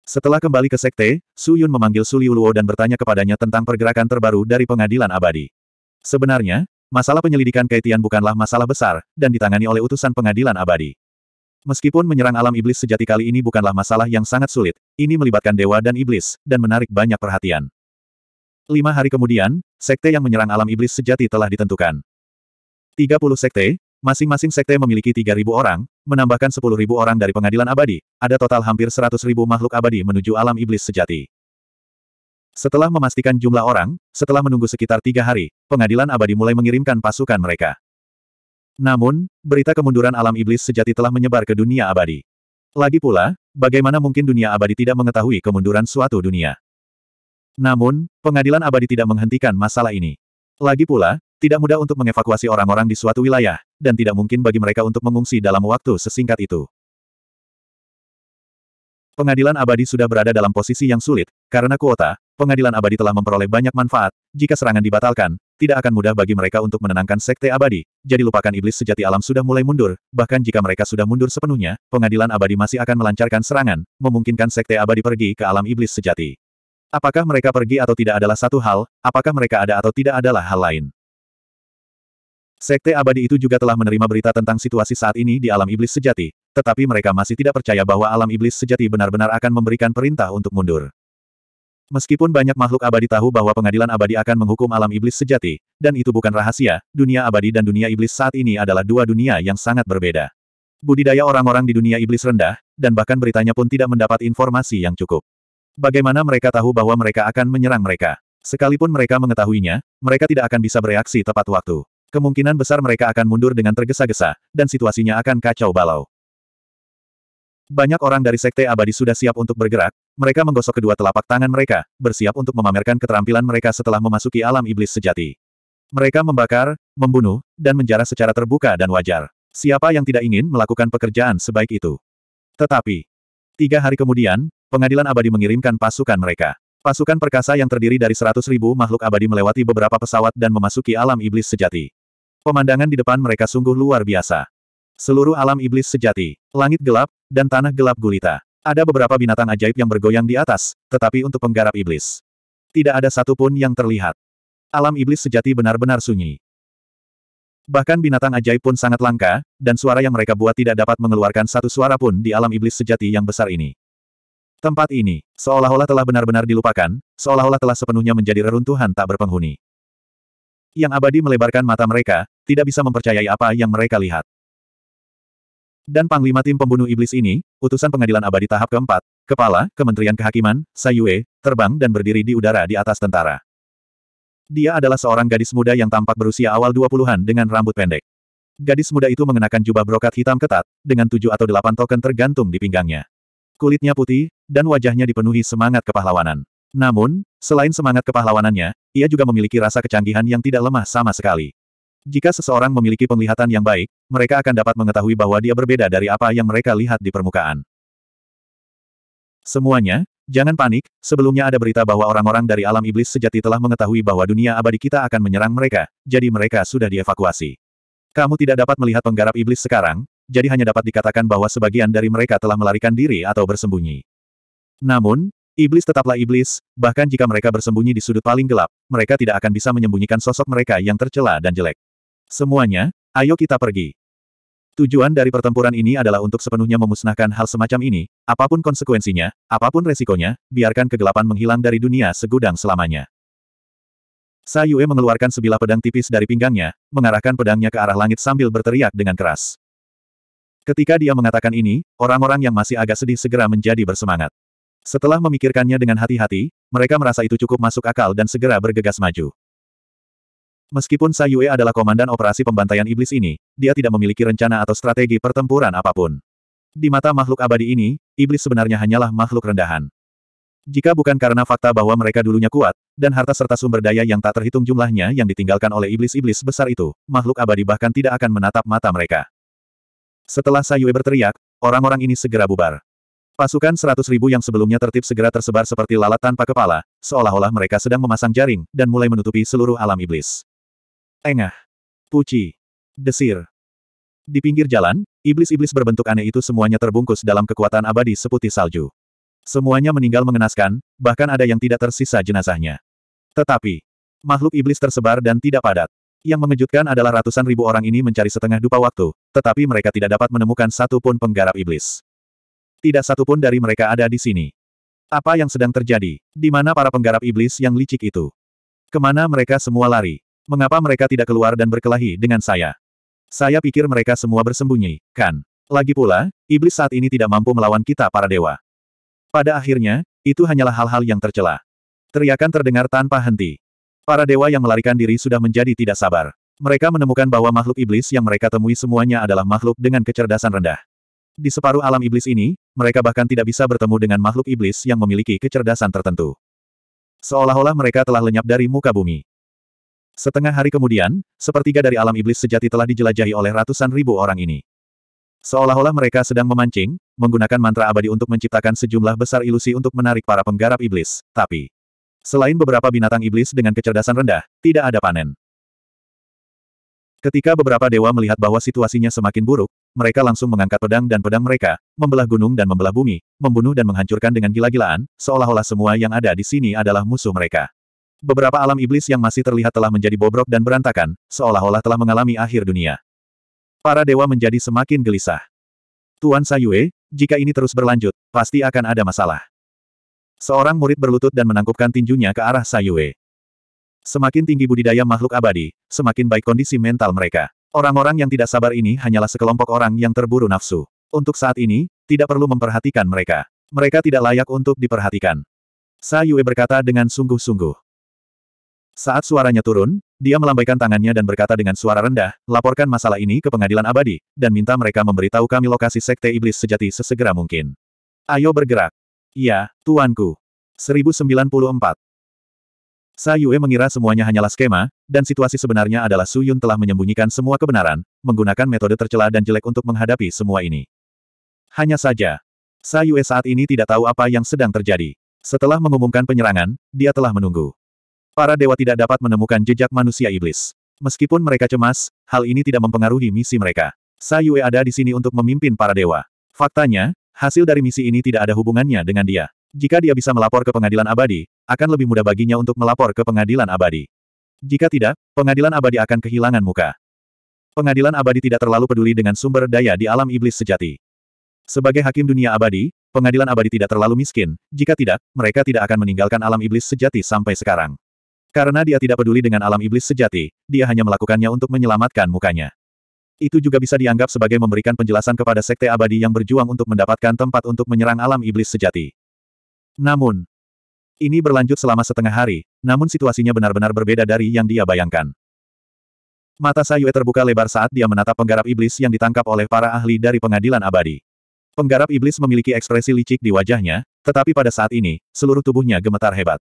Setelah kembali ke sekte, Suyun memanggil Su Liuluo dan bertanya kepadanya tentang pergerakan terbaru dari pengadilan abadi. Sebenarnya, masalah penyelidikan Kaitian bukanlah masalah besar, dan ditangani oleh utusan pengadilan abadi. Meskipun menyerang alam iblis sejati kali ini bukanlah masalah yang sangat sulit, ini melibatkan dewa dan iblis, dan menarik banyak perhatian. Lima hari kemudian, sekte yang menyerang alam iblis sejati telah ditentukan. 30 sekte, masing-masing sekte memiliki 3.000 orang, menambahkan 10.000 orang dari pengadilan abadi, ada total hampir 100.000 makhluk abadi menuju alam iblis sejati. Setelah memastikan jumlah orang, setelah menunggu sekitar tiga hari, pengadilan abadi mulai mengirimkan pasukan mereka. Namun, berita kemunduran alam iblis sejati telah menyebar ke dunia abadi. Lagi pula, bagaimana mungkin dunia abadi tidak mengetahui kemunduran suatu dunia? Namun, pengadilan abadi tidak menghentikan masalah ini. Lagi pula, tidak mudah untuk mengevakuasi orang-orang di suatu wilayah, dan tidak mungkin bagi mereka untuk mengungsi dalam waktu sesingkat itu. Pengadilan abadi sudah berada dalam posisi yang sulit, karena kuota, pengadilan abadi telah memperoleh banyak manfaat, jika serangan dibatalkan, tidak akan mudah bagi mereka untuk menenangkan sekte abadi, jadi lupakan iblis sejati alam sudah mulai mundur, bahkan jika mereka sudah mundur sepenuhnya, pengadilan abadi masih akan melancarkan serangan, memungkinkan sekte abadi pergi ke alam iblis sejati. Apakah mereka pergi atau tidak adalah satu hal, apakah mereka ada atau tidak adalah hal lain. Sekte abadi itu juga telah menerima berita tentang situasi saat ini di alam iblis sejati, tetapi mereka masih tidak percaya bahwa alam iblis sejati benar-benar akan memberikan perintah untuk mundur. Meskipun banyak makhluk abadi tahu bahwa pengadilan abadi akan menghukum alam iblis sejati, dan itu bukan rahasia, dunia abadi dan dunia iblis saat ini adalah dua dunia yang sangat berbeda. Budidaya orang-orang di dunia iblis rendah, dan bahkan beritanya pun tidak mendapat informasi yang cukup. Bagaimana mereka tahu bahwa mereka akan menyerang mereka? Sekalipun mereka mengetahuinya, mereka tidak akan bisa bereaksi tepat waktu. Kemungkinan besar mereka akan mundur dengan tergesa-gesa, dan situasinya akan kacau balau. Banyak orang dari Sekte Abadi sudah siap untuk bergerak, mereka menggosok kedua telapak tangan mereka, bersiap untuk memamerkan keterampilan mereka setelah memasuki alam iblis sejati. Mereka membakar, membunuh, dan menjarah secara terbuka dan wajar. Siapa yang tidak ingin melakukan pekerjaan sebaik itu? Tetapi, tiga hari kemudian, pengadilan abadi mengirimkan pasukan mereka. Pasukan perkasa yang terdiri dari seratus ribu makhluk abadi melewati beberapa pesawat dan memasuki alam iblis sejati. Pemandangan di depan mereka sungguh luar biasa. Seluruh alam iblis sejati, langit gelap, dan tanah gelap gulita. Ada beberapa binatang ajaib yang bergoyang di atas, tetapi untuk penggarap iblis. Tidak ada satupun yang terlihat. Alam iblis sejati benar-benar sunyi. Bahkan binatang ajaib pun sangat langka, dan suara yang mereka buat tidak dapat mengeluarkan satu suara pun di alam iblis sejati yang besar ini. Tempat ini, seolah-olah telah benar-benar dilupakan, seolah-olah telah sepenuhnya menjadi reruntuhan tak berpenghuni. Yang abadi melebarkan mata mereka, tidak bisa mempercayai apa yang mereka lihat. Dan Panglima Tim Pembunuh Iblis ini, utusan pengadilan abadi tahap keempat, Kepala, Kementerian Kehakiman, Sayue, terbang dan berdiri di udara di atas tentara. Dia adalah seorang gadis muda yang tampak berusia awal 20-an dengan rambut pendek. Gadis muda itu mengenakan jubah brokat hitam ketat, dengan tujuh atau delapan token tergantung di pinggangnya. Kulitnya putih, dan wajahnya dipenuhi semangat kepahlawanan. Namun, selain semangat kepahlawanannya, ia juga memiliki rasa kecanggihan yang tidak lemah sama sekali. Jika seseorang memiliki penglihatan yang baik, mereka akan dapat mengetahui bahwa dia berbeda dari apa yang mereka lihat di permukaan. Semuanya, jangan panik, sebelumnya ada berita bahwa orang-orang dari alam iblis sejati telah mengetahui bahwa dunia abadi kita akan menyerang mereka, jadi mereka sudah dievakuasi. Kamu tidak dapat melihat penggarap iblis sekarang, jadi hanya dapat dikatakan bahwa sebagian dari mereka telah melarikan diri atau bersembunyi. Namun, iblis tetaplah iblis, bahkan jika mereka bersembunyi di sudut paling gelap, mereka tidak akan bisa menyembunyikan sosok mereka yang tercela dan jelek. Semuanya, ayo kita pergi. Tujuan dari pertempuran ini adalah untuk sepenuhnya memusnahkan hal semacam ini, apapun konsekuensinya, apapun resikonya, biarkan kegelapan menghilang dari dunia segudang selamanya. Sayue mengeluarkan sebilah pedang tipis dari pinggangnya, mengarahkan pedangnya ke arah langit sambil berteriak dengan keras. Ketika dia mengatakan ini, orang-orang yang masih agak sedih segera menjadi bersemangat. Setelah memikirkannya dengan hati-hati, mereka merasa itu cukup masuk akal dan segera bergegas maju. Meskipun Sayue adalah komandan operasi pembantaian iblis ini, dia tidak memiliki rencana atau strategi pertempuran apapun. Di mata makhluk abadi ini, iblis sebenarnya hanyalah makhluk rendahan. Jika bukan karena fakta bahwa mereka dulunya kuat, dan harta serta sumber daya yang tak terhitung jumlahnya yang ditinggalkan oleh iblis-iblis besar itu, makhluk abadi bahkan tidak akan menatap mata mereka. Setelah Sayue berteriak, orang-orang ini segera bubar. Pasukan seratus ribu yang sebelumnya tertib segera tersebar seperti lalat tanpa kepala, seolah-olah mereka sedang memasang jaring, dan mulai menutupi seluruh alam iblis. Tengah. Puci. Desir. Di pinggir jalan, iblis-iblis berbentuk aneh itu semuanya terbungkus dalam kekuatan abadi seputih salju. Semuanya meninggal mengenaskan, bahkan ada yang tidak tersisa jenazahnya. Tetapi, makhluk iblis tersebar dan tidak padat. Yang mengejutkan adalah ratusan ribu orang ini mencari setengah dupa waktu, tetapi mereka tidak dapat menemukan satu pun penggarap iblis. Tidak satu pun dari mereka ada di sini. Apa yang sedang terjadi? Di mana para penggarap iblis yang licik itu? Kemana mereka semua lari? Mengapa mereka tidak keluar dan berkelahi dengan saya? Saya pikir mereka semua bersembunyi, kan? Lagi pula, iblis saat ini tidak mampu melawan kita para dewa. Pada akhirnya, itu hanyalah hal-hal yang tercela. Teriakan terdengar tanpa henti. Para dewa yang melarikan diri sudah menjadi tidak sabar. Mereka menemukan bahwa makhluk iblis yang mereka temui semuanya adalah makhluk dengan kecerdasan rendah. Di separuh alam iblis ini, mereka bahkan tidak bisa bertemu dengan makhluk iblis yang memiliki kecerdasan tertentu. Seolah-olah mereka telah lenyap dari muka bumi. Setengah hari kemudian, sepertiga dari alam iblis sejati telah dijelajahi oleh ratusan ribu orang ini. Seolah-olah mereka sedang memancing, menggunakan mantra abadi untuk menciptakan sejumlah besar ilusi untuk menarik para penggarap iblis, tapi... Selain beberapa binatang iblis dengan kecerdasan rendah, tidak ada panen. Ketika beberapa dewa melihat bahwa situasinya semakin buruk, mereka langsung mengangkat pedang dan pedang mereka, membelah gunung dan membelah bumi, membunuh dan menghancurkan dengan gila-gilaan, seolah-olah semua yang ada di sini adalah musuh mereka. Beberapa alam iblis yang masih terlihat telah menjadi bobrok dan berantakan, seolah-olah telah mengalami akhir dunia. Para dewa menjadi semakin gelisah. Tuan Sayue, jika ini terus berlanjut, pasti akan ada masalah. Seorang murid berlutut dan menangkupkan tinjunya ke arah Sayue. Semakin tinggi budidaya makhluk abadi, semakin baik kondisi mental mereka. Orang-orang yang tidak sabar ini hanyalah sekelompok orang yang terburu nafsu. Untuk saat ini, tidak perlu memperhatikan mereka. Mereka tidak layak untuk diperhatikan. Sayue berkata dengan sungguh-sungguh. Saat suaranya turun, dia melambaikan tangannya dan berkata dengan suara rendah, laporkan masalah ini ke pengadilan abadi, dan minta mereka memberitahu kami lokasi sekte iblis sejati sesegera mungkin. Ayo bergerak. Iya, tuanku. 1094. Sayue mengira semuanya hanyalah skema, dan situasi sebenarnya adalah Su Yun telah menyembunyikan semua kebenaran, menggunakan metode tercela dan jelek untuk menghadapi semua ini. Hanya saja, Sayue saat ini tidak tahu apa yang sedang terjadi. Setelah mengumumkan penyerangan, dia telah menunggu. Para dewa tidak dapat menemukan jejak manusia iblis. Meskipun mereka cemas, hal ini tidak mempengaruhi misi mereka. Sayue ada di sini untuk memimpin para dewa. Faktanya, hasil dari misi ini tidak ada hubungannya dengan dia. Jika dia bisa melapor ke pengadilan abadi, akan lebih mudah baginya untuk melapor ke pengadilan abadi. Jika tidak, pengadilan abadi akan kehilangan muka. Pengadilan abadi tidak terlalu peduli dengan sumber daya di alam iblis sejati. Sebagai hakim dunia abadi, pengadilan abadi tidak terlalu miskin, jika tidak, mereka tidak akan meninggalkan alam iblis sejati sampai sekarang. Karena dia tidak peduli dengan alam iblis sejati, dia hanya melakukannya untuk menyelamatkan mukanya. Itu juga bisa dianggap sebagai memberikan penjelasan kepada sekte abadi yang berjuang untuk mendapatkan tempat untuk menyerang alam iblis sejati. Namun, ini berlanjut selama setengah hari, namun situasinya benar-benar berbeda dari yang dia bayangkan. Mata Sayue terbuka lebar saat dia menatap penggarap iblis yang ditangkap oleh para ahli dari pengadilan abadi. Penggarap iblis memiliki ekspresi licik di wajahnya, tetapi pada saat ini, seluruh tubuhnya gemetar hebat.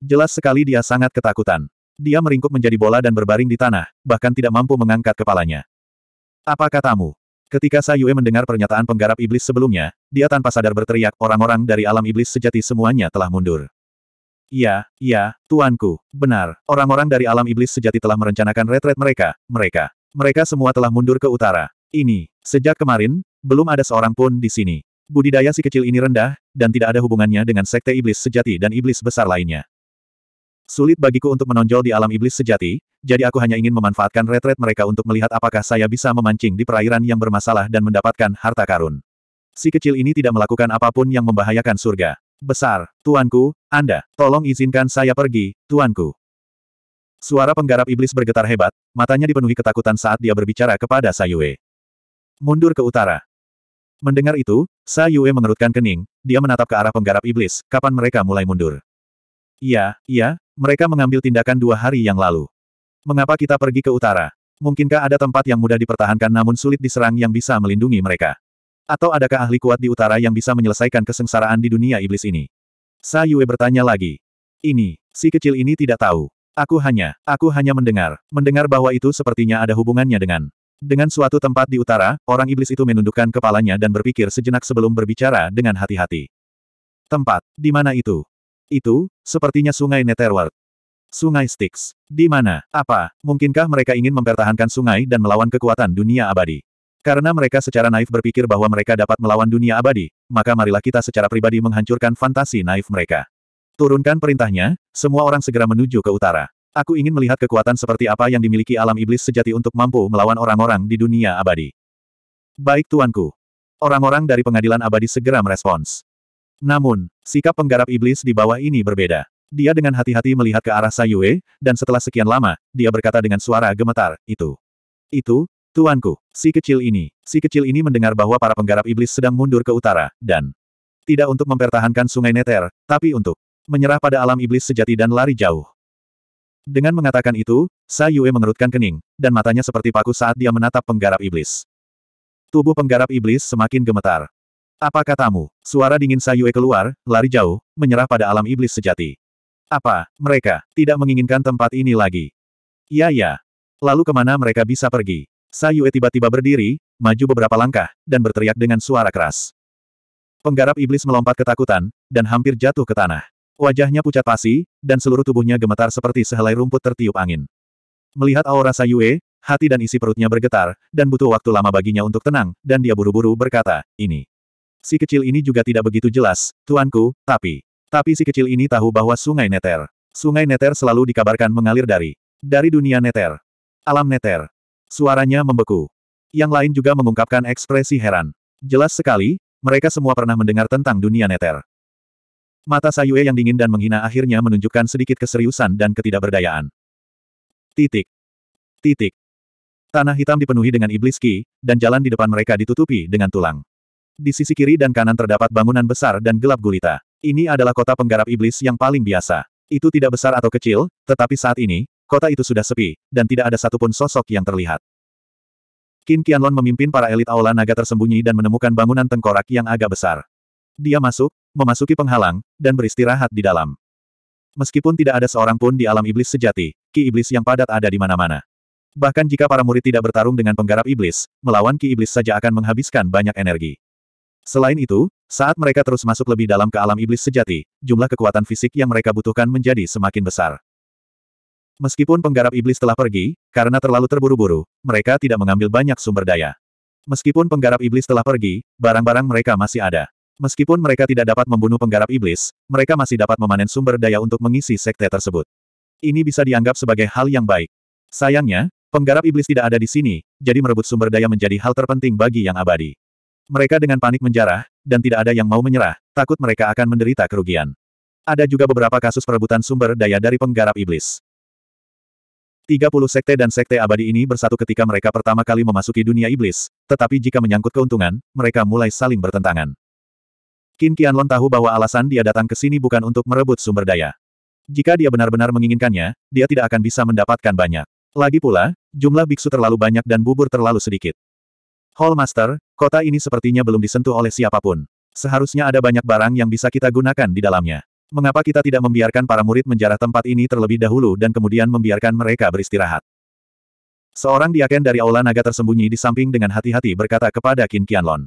Jelas sekali dia sangat ketakutan. Dia meringkuk menjadi bola dan berbaring di tanah, bahkan tidak mampu mengangkat kepalanya. Apa katamu? Ketika Sayue mendengar pernyataan penggarap iblis sebelumnya, dia tanpa sadar berteriak, orang-orang dari alam iblis sejati semuanya telah mundur. Ya, ya, tuanku, benar, orang-orang dari alam iblis sejati telah merencanakan retret mereka, mereka, mereka semua telah mundur ke utara. Ini, sejak kemarin, belum ada seorang pun di sini. Budidaya si kecil ini rendah, dan tidak ada hubungannya dengan sekte iblis sejati dan iblis besar lainnya. Sulit bagiku untuk menonjol di alam iblis sejati, jadi aku hanya ingin memanfaatkan retret mereka untuk melihat apakah saya bisa memancing di perairan yang bermasalah dan mendapatkan harta karun. Si kecil ini tidak melakukan apapun yang membahayakan surga. Besar, tuanku, Anda, tolong izinkan saya pergi, tuanku. Suara penggarap iblis bergetar hebat, matanya dipenuhi ketakutan saat dia berbicara kepada Sayue. Mundur ke utara. Mendengar itu, Sayue mengerutkan kening, dia menatap ke arah penggarap iblis, kapan mereka mulai mundur. Iya, iya, mereka mengambil tindakan dua hari yang lalu. Mengapa kita pergi ke utara? Mungkinkah ada tempat yang mudah dipertahankan namun sulit diserang yang bisa melindungi mereka? Atau adakah ahli kuat di utara yang bisa menyelesaikan kesengsaraan di dunia iblis ini? Sa Yue bertanya lagi. Ini, si kecil ini tidak tahu. Aku hanya, aku hanya mendengar. Mendengar bahwa itu sepertinya ada hubungannya dengan dengan suatu tempat di utara, orang iblis itu menundukkan kepalanya dan berpikir sejenak sebelum berbicara dengan hati-hati. Tempat, di mana itu? Itu, sepertinya sungai Netherworld. Sungai Styx. Di mana? Apa? Mungkinkah mereka ingin mempertahankan sungai dan melawan kekuatan dunia abadi? Karena mereka secara naif berpikir bahwa mereka dapat melawan dunia abadi, maka marilah kita secara pribadi menghancurkan fantasi naif mereka. Turunkan perintahnya, semua orang segera menuju ke utara. Aku ingin melihat kekuatan seperti apa yang dimiliki alam iblis sejati untuk mampu melawan orang-orang di dunia abadi. Baik tuanku. Orang-orang dari pengadilan abadi segera merespons. Namun, sikap penggarap iblis di bawah ini berbeda. Dia dengan hati-hati melihat ke arah Sayue, dan setelah sekian lama, dia berkata dengan suara gemetar, itu. Itu, Tuanku, si kecil ini. Si kecil ini mendengar bahwa para penggarap iblis sedang mundur ke utara, dan tidak untuk mempertahankan sungai Neter, tapi untuk menyerah pada alam iblis sejati dan lari jauh. Dengan mengatakan itu, Sayue mengerutkan kening, dan matanya seperti paku saat dia menatap penggarap iblis. Tubuh penggarap iblis semakin gemetar. Apa katamu? Suara dingin Sayue keluar, lari jauh, menyerah pada alam iblis sejati. Apa, mereka, tidak menginginkan tempat ini lagi? Ya ya. Lalu kemana mereka bisa pergi? Sayue tiba-tiba berdiri, maju beberapa langkah, dan berteriak dengan suara keras. Penggarap iblis melompat ketakutan, dan hampir jatuh ke tanah. Wajahnya pucat pasi, dan seluruh tubuhnya gemetar seperti sehelai rumput tertiup angin. Melihat aura Sayue, hati dan isi perutnya bergetar, dan butuh waktu lama baginya untuk tenang, dan dia buru-buru berkata, ini. Si kecil ini juga tidak begitu jelas, tuanku, tapi... Tapi si kecil ini tahu bahwa sungai Neter. Sungai Neter selalu dikabarkan mengalir dari... Dari dunia Neter. Alam Neter. Suaranya membeku. Yang lain juga mengungkapkan ekspresi heran. Jelas sekali, mereka semua pernah mendengar tentang dunia Neter. Mata Sayue yang dingin dan menghina akhirnya menunjukkan sedikit keseriusan dan ketidakberdayaan. Titik. Titik. Tanah hitam dipenuhi dengan iblis ki, dan jalan di depan mereka ditutupi dengan tulang. Di sisi kiri dan kanan terdapat bangunan besar dan gelap gulita. Ini adalah kota penggarap iblis yang paling biasa. Itu tidak besar atau kecil, tetapi saat ini, kota itu sudah sepi, dan tidak ada satupun sosok yang terlihat. Qin Qianlong memimpin para elit aula naga tersembunyi dan menemukan bangunan tengkorak yang agak besar. Dia masuk, memasuki penghalang, dan beristirahat di dalam. Meskipun tidak ada seorang pun di alam iblis sejati, ki iblis yang padat ada di mana-mana. Bahkan jika para murid tidak bertarung dengan penggarap iblis, melawan ki iblis saja akan menghabiskan banyak energi. Selain itu, saat mereka terus masuk lebih dalam ke alam iblis sejati, jumlah kekuatan fisik yang mereka butuhkan menjadi semakin besar. Meskipun penggarap iblis telah pergi, karena terlalu terburu-buru, mereka tidak mengambil banyak sumber daya. Meskipun penggarap iblis telah pergi, barang-barang mereka masih ada. Meskipun mereka tidak dapat membunuh penggarap iblis, mereka masih dapat memanen sumber daya untuk mengisi sekte tersebut. Ini bisa dianggap sebagai hal yang baik. Sayangnya, penggarap iblis tidak ada di sini, jadi merebut sumber daya menjadi hal terpenting bagi yang abadi. Mereka dengan panik menjarah, dan tidak ada yang mau menyerah, takut mereka akan menderita kerugian. Ada juga beberapa kasus perebutan sumber daya dari penggarap iblis. 30 sekte dan sekte abadi ini bersatu ketika mereka pertama kali memasuki dunia iblis, tetapi jika menyangkut keuntungan, mereka mulai saling bertentangan. Qin Qianlong tahu bahwa alasan dia datang ke sini bukan untuk merebut sumber daya. Jika dia benar-benar menginginkannya, dia tidak akan bisa mendapatkan banyak. Lagi pula, jumlah biksu terlalu banyak dan bubur terlalu sedikit. Hallmaster, kota ini sepertinya belum disentuh oleh siapapun. Seharusnya ada banyak barang yang bisa kita gunakan di dalamnya. Mengapa kita tidak membiarkan para murid menjarah tempat ini terlebih dahulu dan kemudian membiarkan mereka beristirahat? Seorang diaken dari Aula Naga tersembunyi di samping dengan hati-hati berkata kepada Qin Qianlong.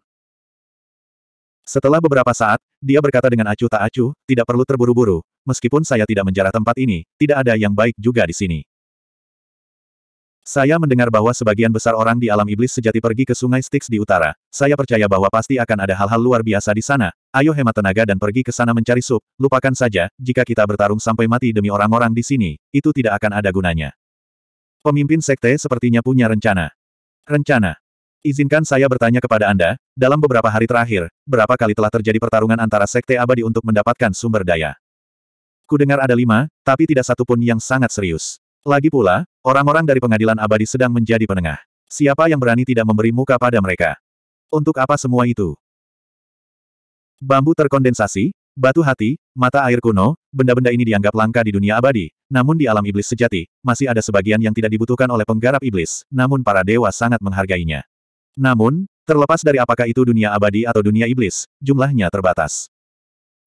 Setelah beberapa saat, dia berkata dengan acuh tak acuh, tidak perlu terburu-buru, meskipun saya tidak menjarah tempat ini, tidak ada yang baik juga di sini. Saya mendengar bahwa sebagian besar orang di alam iblis sejati pergi ke sungai Styx di utara. Saya percaya bahwa pasti akan ada hal-hal luar biasa di sana. Ayo hemat tenaga dan pergi ke sana mencari sup. Lupakan saja, jika kita bertarung sampai mati demi orang-orang di sini, itu tidak akan ada gunanya. Pemimpin sekte sepertinya punya rencana. Rencana. Izinkan saya bertanya kepada Anda, dalam beberapa hari terakhir, berapa kali telah terjadi pertarungan antara sekte abadi untuk mendapatkan sumber daya? Kudengar ada lima, tapi tidak satu pun yang sangat serius. Lagi pula, Orang-orang dari pengadilan abadi sedang menjadi penengah. Siapa yang berani tidak memberi muka pada mereka? Untuk apa semua itu? Bambu terkondensasi, batu hati, mata air kuno, benda-benda ini dianggap langka di dunia abadi, namun di alam iblis sejati, masih ada sebagian yang tidak dibutuhkan oleh penggarap iblis, namun para dewa sangat menghargainya. Namun, terlepas dari apakah itu dunia abadi atau dunia iblis, jumlahnya terbatas.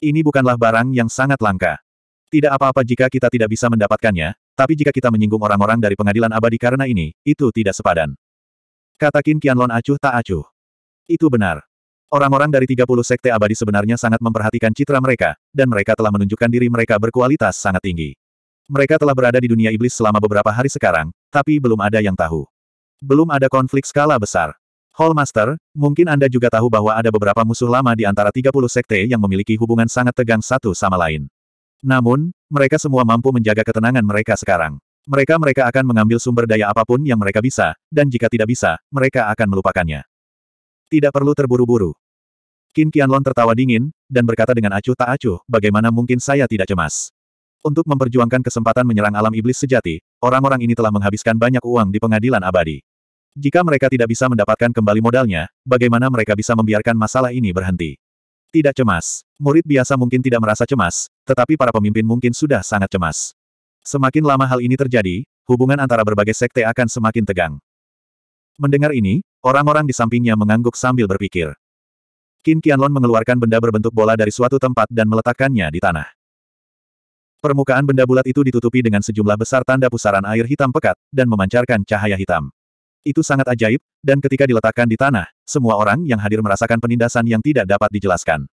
Ini bukanlah barang yang sangat langka. Tidak apa-apa jika kita tidak bisa mendapatkannya, tapi jika kita menyinggung orang-orang dari pengadilan abadi karena ini, itu tidak sepadan. Kata Qin Qianlon acuh tak acuh. Itu benar. Orang-orang dari 30 sekte abadi sebenarnya sangat memperhatikan citra mereka, dan mereka telah menunjukkan diri mereka berkualitas sangat tinggi. Mereka telah berada di dunia iblis selama beberapa hari sekarang, tapi belum ada yang tahu. Belum ada konflik skala besar. Hallmaster, mungkin Anda juga tahu bahwa ada beberapa musuh lama di antara 30 sekte yang memiliki hubungan sangat tegang satu sama lain. Namun, mereka semua mampu menjaga ketenangan mereka sekarang. Mereka-mereka akan mengambil sumber daya apapun yang mereka bisa, dan jika tidak bisa, mereka akan melupakannya. Tidak perlu terburu-buru. Qin Qianlong tertawa dingin, dan berkata dengan acuh tak acuh, bagaimana mungkin saya tidak cemas. Untuk memperjuangkan kesempatan menyerang alam iblis sejati, orang-orang ini telah menghabiskan banyak uang di pengadilan abadi. Jika mereka tidak bisa mendapatkan kembali modalnya, bagaimana mereka bisa membiarkan masalah ini berhenti? Tidak cemas. Murid biasa mungkin tidak merasa cemas, tetapi para pemimpin mungkin sudah sangat cemas. Semakin lama hal ini terjadi, hubungan antara berbagai sekte akan semakin tegang. Mendengar ini, orang-orang di sampingnya mengangguk sambil berpikir. Qin Qianlong mengeluarkan benda berbentuk bola dari suatu tempat dan meletakkannya di tanah. Permukaan benda bulat itu ditutupi dengan sejumlah besar tanda pusaran air hitam pekat, dan memancarkan cahaya hitam. Itu sangat ajaib, dan ketika diletakkan di tanah, semua orang yang hadir merasakan penindasan yang tidak dapat dijelaskan.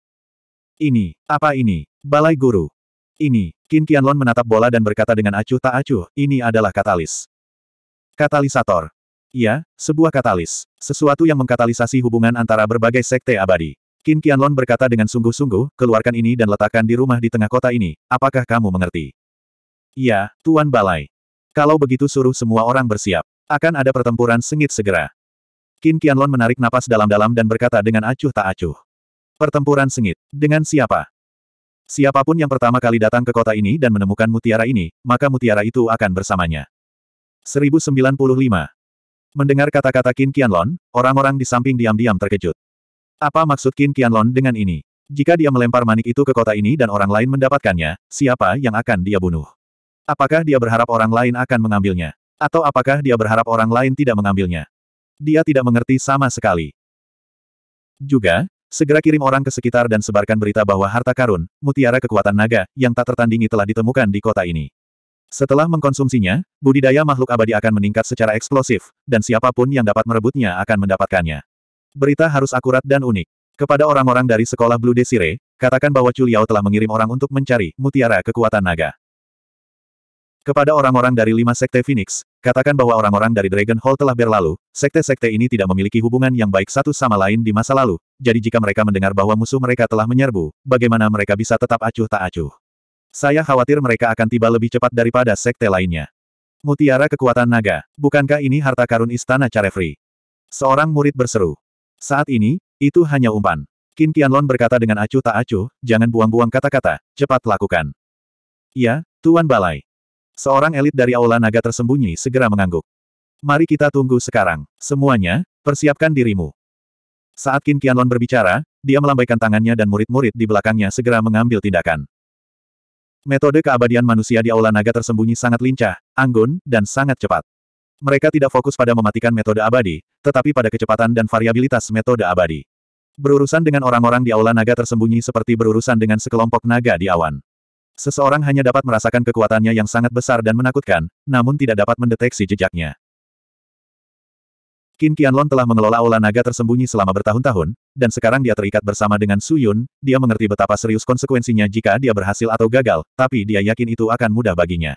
Ini, apa ini? Balai guru. Ini, Qin Qianlong menatap bola dan berkata dengan acuh tak acuh, ini adalah katalis. Katalisator. Iya, sebuah katalis. Sesuatu yang mengkatalisasi hubungan antara berbagai sekte abadi. Qin Qianlong berkata dengan sungguh-sungguh, keluarkan ini dan letakkan di rumah di tengah kota ini, apakah kamu mengerti? Iya, Tuan Balai. Kalau begitu suruh semua orang bersiap. Akan ada pertempuran sengit segera. Qin Qianlon menarik napas dalam-dalam dan berkata dengan acuh tak acuh. Pertempuran sengit. Dengan siapa? Siapapun yang pertama kali datang ke kota ini dan menemukan mutiara ini, maka mutiara itu akan bersamanya. 1095. Mendengar kata-kata Qin Qianlon, orang-orang di samping diam-diam terkejut. Apa maksud Qin Qianlon dengan ini? Jika dia melempar manik itu ke kota ini dan orang lain mendapatkannya, siapa yang akan dia bunuh? Apakah dia berharap orang lain akan mengambilnya? Atau apakah dia berharap orang lain tidak mengambilnya? Dia tidak mengerti sama sekali. Juga, segera kirim orang ke sekitar dan sebarkan berita bahwa harta karun, mutiara kekuatan naga, yang tak tertandingi telah ditemukan di kota ini. Setelah mengkonsumsinya, budidaya makhluk abadi akan meningkat secara eksplosif, dan siapapun yang dapat merebutnya akan mendapatkannya. Berita harus akurat dan unik. Kepada orang-orang dari sekolah Blue Desire, katakan bahwa Chuliao telah mengirim orang untuk mencari mutiara kekuatan naga. Kepada orang-orang dari lima sekte Phoenix, katakan bahwa orang-orang dari Dragon Hall telah berlalu, sekte-sekte ini tidak memiliki hubungan yang baik satu sama lain di masa lalu, jadi jika mereka mendengar bahwa musuh mereka telah menyerbu, bagaimana mereka bisa tetap acuh tak acuh? Saya khawatir mereka akan tiba lebih cepat daripada sekte lainnya. Mutiara kekuatan naga, bukankah ini harta karun istana Carefree? Seorang murid berseru. Saat ini, itu hanya umpan. Qin Qianlong berkata dengan acuh tak acuh, jangan buang-buang kata-kata, cepat lakukan. Ya, Tuan Balai. Seorang elit dari Aula Naga tersembunyi segera mengangguk. Mari kita tunggu sekarang. Semuanya, persiapkan dirimu. Saat Qin Qianlong berbicara, dia melambaikan tangannya dan murid-murid di belakangnya segera mengambil tindakan. Metode keabadian manusia di Aula Naga tersembunyi sangat lincah, anggun, dan sangat cepat. Mereka tidak fokus pada mematikan metode abadi, tetapi pada kecepatan dan variabilitas metode abadi. Berurusan dengan orang-orang di Aula Naga tersembunyi seperti berurusan dengan sekelompok naga di awan. Seseorang hanya dapat merasakan kekuatannya yang sangat besar dan menakutkan, namun tidak dapat mendeteksi jejaknya. Qin Qianlong telah mengelola aula naga tersembunyi selama bertahun-tahun, dan sekarang dia terikat bersama dengan Su Yun, dia mengerti betapa serius konsekuensinya jika dia berhasil atau gagal, tapi dia yakin itu akan mudah baginya.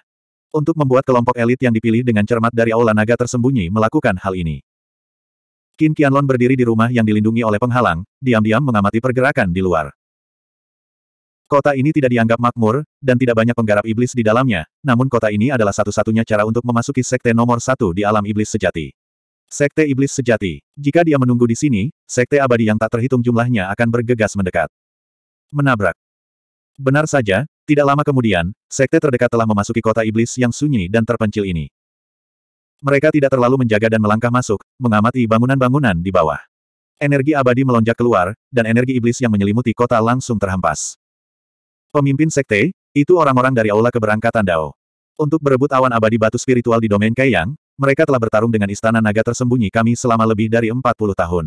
Untuk membuat kelompok elit yang dipilih dengan cermat dari aula naga tersembunyi melakukan hal ini. Qin Qianlong berdiri di rumah yang dilindungi oleh penghalang, diam-diam mengamati pergerakan di luar. Kota ini tidak dianggap makmur, dan tidak banyak penggarap iblis di dalamnya, namun kota ini adalah satu-satunya cara untuk memasuki sekte nomor satu di alam iblis sejati. Sekte iblis sejati. Jika dia menunggu di sini, sekte abadi yang tak terhitung jumlahnya akan bergegas mendekat. Menabrak. Benar saja, tidak lama kemudian, sekte terdekat telah memasuki kota iblis yang sunyi dan terpencil ini. Mereka tidak terlalu menjaga dan melangkah masuk, mengamati bangunan-bangunan di bawah. Energi abadi melonjak keluar, dan energi iblis yang menyelimuti kota langsung terhempas. Pemimpin sekte, itu orang-orang dari Aula Keberangkatan Dao. Untuk berebut awan abadi batu spiritual di domain Kaiyang, mereka telah bertarung dengan istana naga tersembunyi kami selama lebih dari 40 tahun.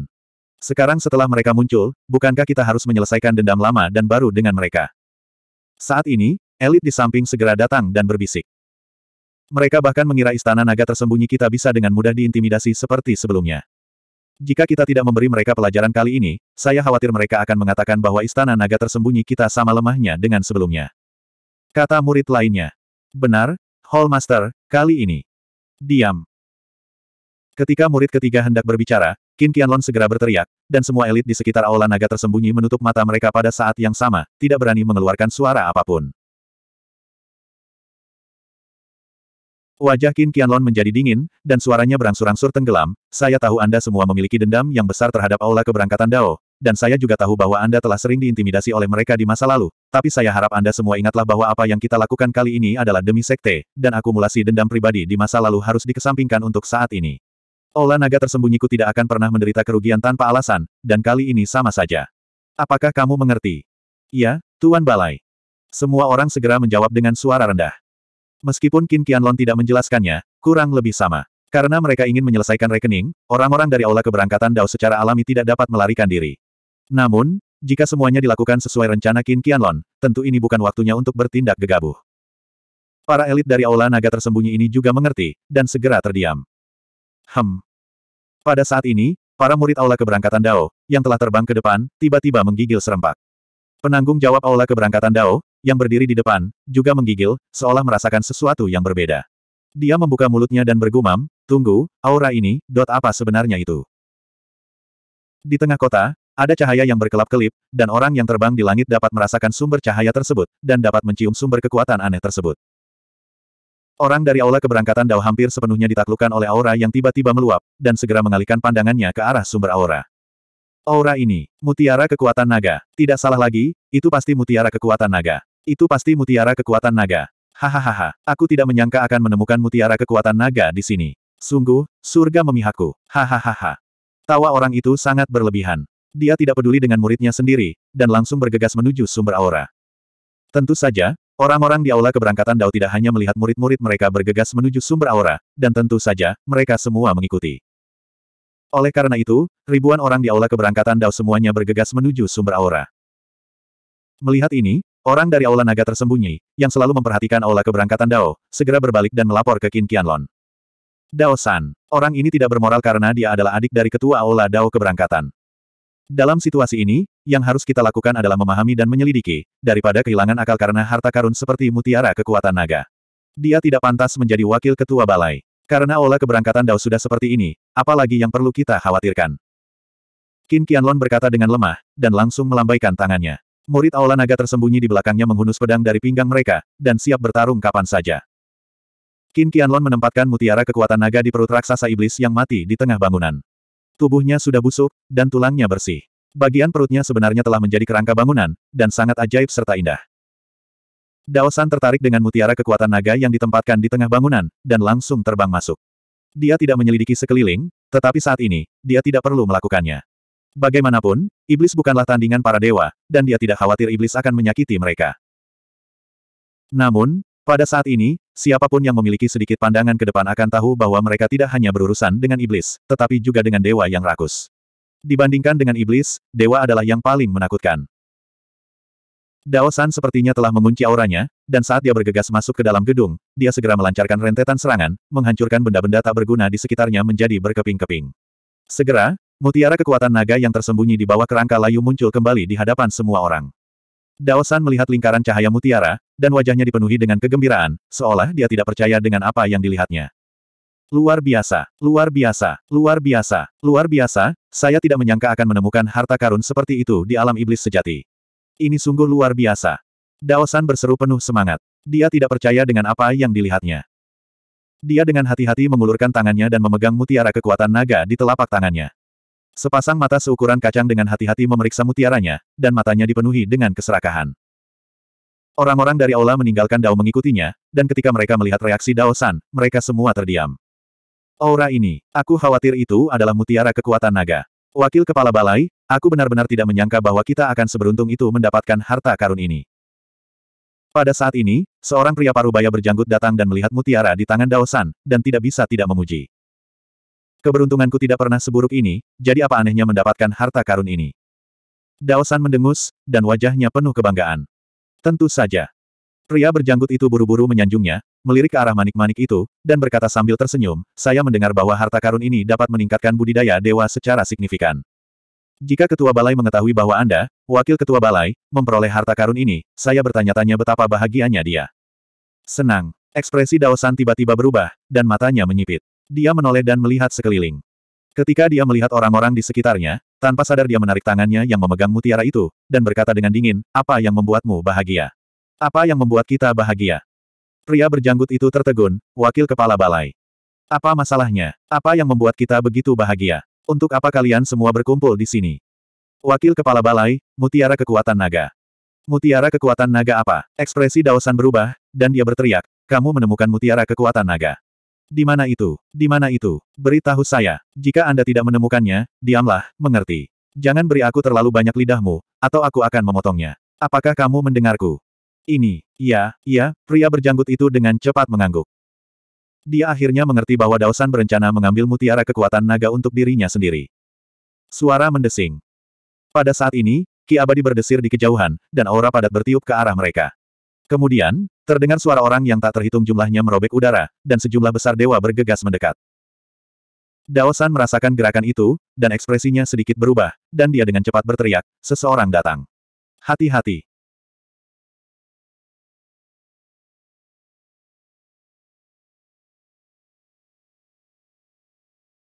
Sekarang setelah mereka muncul, bukankah kita harus menyelesaikan dendam lama dan baru dengan mereka? Saat ini, elit di samping segera datang dan berbisik. Mereka bahkan mengira istana naga tersembunyi kita bisa dengan mudah diintimidasi seperti sebelumnya. Jika kita tidak memberi mereka pelajaran kali ini, saya khawatir mereka akan mengatakan bahwa istana naga tersembunyi kita sama lemahnya dengan sebelumnya. Kata murid lainnya. Benar, Hallmaster, kali ini. Diam. Ketika murid ketiga hendak berbicara, Qin Qianlong segera berteriak, dan semua elit di sekitar aula naga tersembunyi menutup mata mereka pada saat yang sama, tidak berani mengeluarkan suara apapun. Wajah Qin Qianlong menjadi dingin, dan suaranya berangsur-angsur tenggelam, saya tahu Anda semua memiliki dendam yang besar terhadap Aula Keberangkatan Dao, dan saya juga tahu bahwa Anda telah sering diintimidasi oleh mereka di masa lalu, tapi saya harap Anda semua ingatlah bahwa apa yang kita lakukan kali ini adalah demi sekte, dan akumulasi dendam pribadi di masa lalu harus dikesampingkan untuk saat ini. Aula naga tersembunyiku tidak akan pernah menderita kerugian tanpa alasan, dan kali ini sama saja. Apakah kamu mengerti? Ya, Tuan Balai. Semua orang segera menjawab dengan suara rendah. Meskipun Qin Qianlon tidak menjelaskannya, kurang lebih sama. Karena mereka ingin menyelesaikan rekening, orang-orang dari aula keberangkatan Dao secara alami tidak dapat melarikan diri. Namun, jika semuanya dilakukan sesuai rencana Qin Qianlon, tentu ini bukan waktunya untuk bertindak gegabah. Para elit dari aula naga tersembunyi ini juga mengerti, dan segera terdiam. Hem. Pada saat ini, para murid aula keberangkatan Dao, yang telah terbang ke depan, tiba-tiba menggigil serempak. Penanggung jawab aula keberangkatan Dao, yang berdiri di depan, juga menggigil, seolah merasakan sesuatu yang berbeda. Dia membuka mulutnya dan bergumam, tunggu, aura ini, dot apa sebenarnya itu? Di tengah kota, ada cahaya yang berkelap-kelip, dan orang yang terbang di langit dapat merasakan sumber cahaya tersebut, dan dapat mencium sumber kekuatan aneh tersebut. Orang dari aula keberangkatan Dao hampir sepenuhnya ditaklukkan oleh aura yang tiba-tiba meluap, dan segera mengalihkan pandangannya ke arah sumber aura. Aura ini, mutiara kekuatan naga. Tidak salah lagi, itu pasti mutiara kekuatan naga. Itu pasti mutiara kekuatan naga. Hahaha, aku tidak menyangka akan menemukan mutiara kekuatan naga di sini. Sungguh, surga memihakku. Hahaha. Tawa orang itu sangat berlebihan. Dia tidak peduli dengan muridnya sendiri, dan langsung bergegas menuju sumber aura. Tentu saja, orang-orang di aula keberangkatan Dao tidak hanya melihat murid-murid mereka bergegas menuju sumber aura, dan tentu saja, mereka semua mengikuti. Oleh karena itu, ribuan orang di aula keberangkatan Dao semuanya bergegas menuju sumber aura. Melihat ini, Orang dari Aula Naga tersembunyi, yang selalu memperhatikan Aula keberangkatan Dao, segera berbalik dan melapor ke Qin Qianlon. Dao San, orang ini tidak bermoral karena dia adalah adik dari ketua Aula Dao keberangkatan. Dalam situasi ini, yang harus kita lakukan adalah memahami dan menyelidiki, daripada kehilangan akal karena harta karun seperti mutiara kekuatan naga. Dia tidak pantas menjadi wakil ketua balai. Karena Aula keberangkatan Dao sudah seperti ini, apalagi yang perlu kita khawatirkan. Qin Qianlon berkata dengan lemah, dan langsung melambaikan tangannya. Murid Aula Naga tersembunyi di belakangnya menghunus pedang dari pinggang mereka, dan siap bertarung kapan saja. Qin Qianlong menempatkan mutiara kekuatan naga di perut raksasa iblis yang mati di tengah bangunan. Tubuhnya sudah busuk, dan tulangnya bersih. Bagian perutnya sebenarnya telah menjadi kerangka bangunan, dan sangat ajaib serta indah. Dao tertarik dengan mutiara kekuatan naga yang ditempatkan di tengah bangunan, dan langsung terbang masuk. Dia tidak menyelidiki sekeliling, tetapi saat ini, dia tidak perlu melakukannya. Bagaimanapun, iblis bukanlah tandingan para dewa, dan dia tidak khawatir iblis akan menyakiti mereka. Namun, pada saat ini, siapapun yang memiliki sedikit pandangan ke depan akan tahu bahwa mereka tidak hanya berurusan dengan iblis, tetapi juga dengan dewa yang rakus. Dibandingkan dengan iblis, dewa adalah yang paling menakutkan. Daosan sepertinya telah mengunci auranya, dan saat dia bergegas masuk ke dalam gedung, dia segera melancarkan rentetan serangan, menghancurkan benda-benda tak berguna di sekitarnya menjadi berkeping-keping. Segera, Mutiara kekuatan naga yang tersembunyi di bawah kerangka layu muncul kembali di hadapan semua orang. Daosan melihat lingkaran cahaya mutiara, dan wajahnya dipenuhi dengan kegembiraan, seolah dia tidak percaya dengan apa yang dilihatnya. Luar biasa, luar biasa, luar biasa, luar biasa, saya tidak menyangka akan menemukan harta karun seperti itu di alam iblis sejati. Ini sungguh luar biasa. Daosan berseru penuh semangat. Dia tidak percaya dengan apa yang dilihatnya. Dia dengan hati-hati mengulurkan tangannya dan memegang mutiara kekuatan naga di telapak tangannya. Sepasang mata seukuran kacang dengan hati-hati memeriksa mutiaranya, dan matanya dipenuhi dengan keserakahan. Orang-orang dari aula meninggalkan Dao mengikutinya, dan ketika mereka melihat reaksi Dao San, mereka semua terdiam. Aura ini, aku khawatir itu adalah mutiara kekuatan naga. Wakil kepala balai, aku benar-benar tidak menyangka bahwa kita akan seberuntung itu mendapatkan harta karun ini. Pada saat ini, seorang pria parubaya berjanggut datang dan melihat mutiara di tangan Dao San, dan tidak bisa tidak memuji. Keberuntunganku tidak pernah seburuk ini, jadi apa anehnya mendapatkan harta karun ini? Daosan mendengus, dan wajahnya penuh kebanggaan. Tentu saja. Pria berjanggut itu buru-buru menyanjungnya, melirik ke arah manik-manik itu, dan berkata sambil tersenyum, saya mendengar bahwa harta karun ini dapat meningkatkan budidaya dewa secara signifikan. Jika ketua balai mengetahui bahwa Anda, wakil ketua balai, memperoleh harta karun ini, saya bertanya-tanya betapa bahagianya dia. Senang. Ekspresi Daosan tiba-tiba berubah, dan matanya menyipit. Dia menoleh dan melihat sekeliling. Ketika dia melihat orang-orang di sekitarnya, tanpa sadar dia menarik tangannya yang memegang mutiara itu, dan berkata dengan dingin, apa yang membuatmu bahagia? Apa yang membuat kita bahagia? Pria berjanggut itu tertegun, wakil kepala balai. Apa masalahnya? Apa yang membuat kita begitu bahagia? Untuk apa kalian semua berkumpul di sini? Wakil kepala balai, mutiara kekuatan naga. Mutiara kekuatan naga apa? Ekspresi Dawasan berubah, dan dia berteriak, kamu menemukan mutiara kekuatan naga. Di mana itu? Di mana itu? Beritahu saya. Jika Anda tidak menemukannya, diamlah, mengerti. Jangan beri aku terlalu banyak lidahmu, atau aku akan memotongnya. Apakah kamu mendengarku? Ini, ya, ya, pria berjanggut itu dengan cepat mengangguk. Dia akhirnya mengerti bahwa Daosan berencana mengambil mutiara kekuatan naga untuk dirinya sendiri. Suara mendesing. Pada saat ini, Ki Abadi berdesir di kejauhan, dan aura padat bertiup ke arah mereka. Kemudian, Terdengar suara orang yang tak terhitung jumlahnya merobek udara, dan sejumlah besar dewa bergegas mendekat. Daosan merasakan gerakan itu, dan ekspresinya sedikit berubah, dan dia dengan cepat berteriak, seseorang datang. Hati-hati.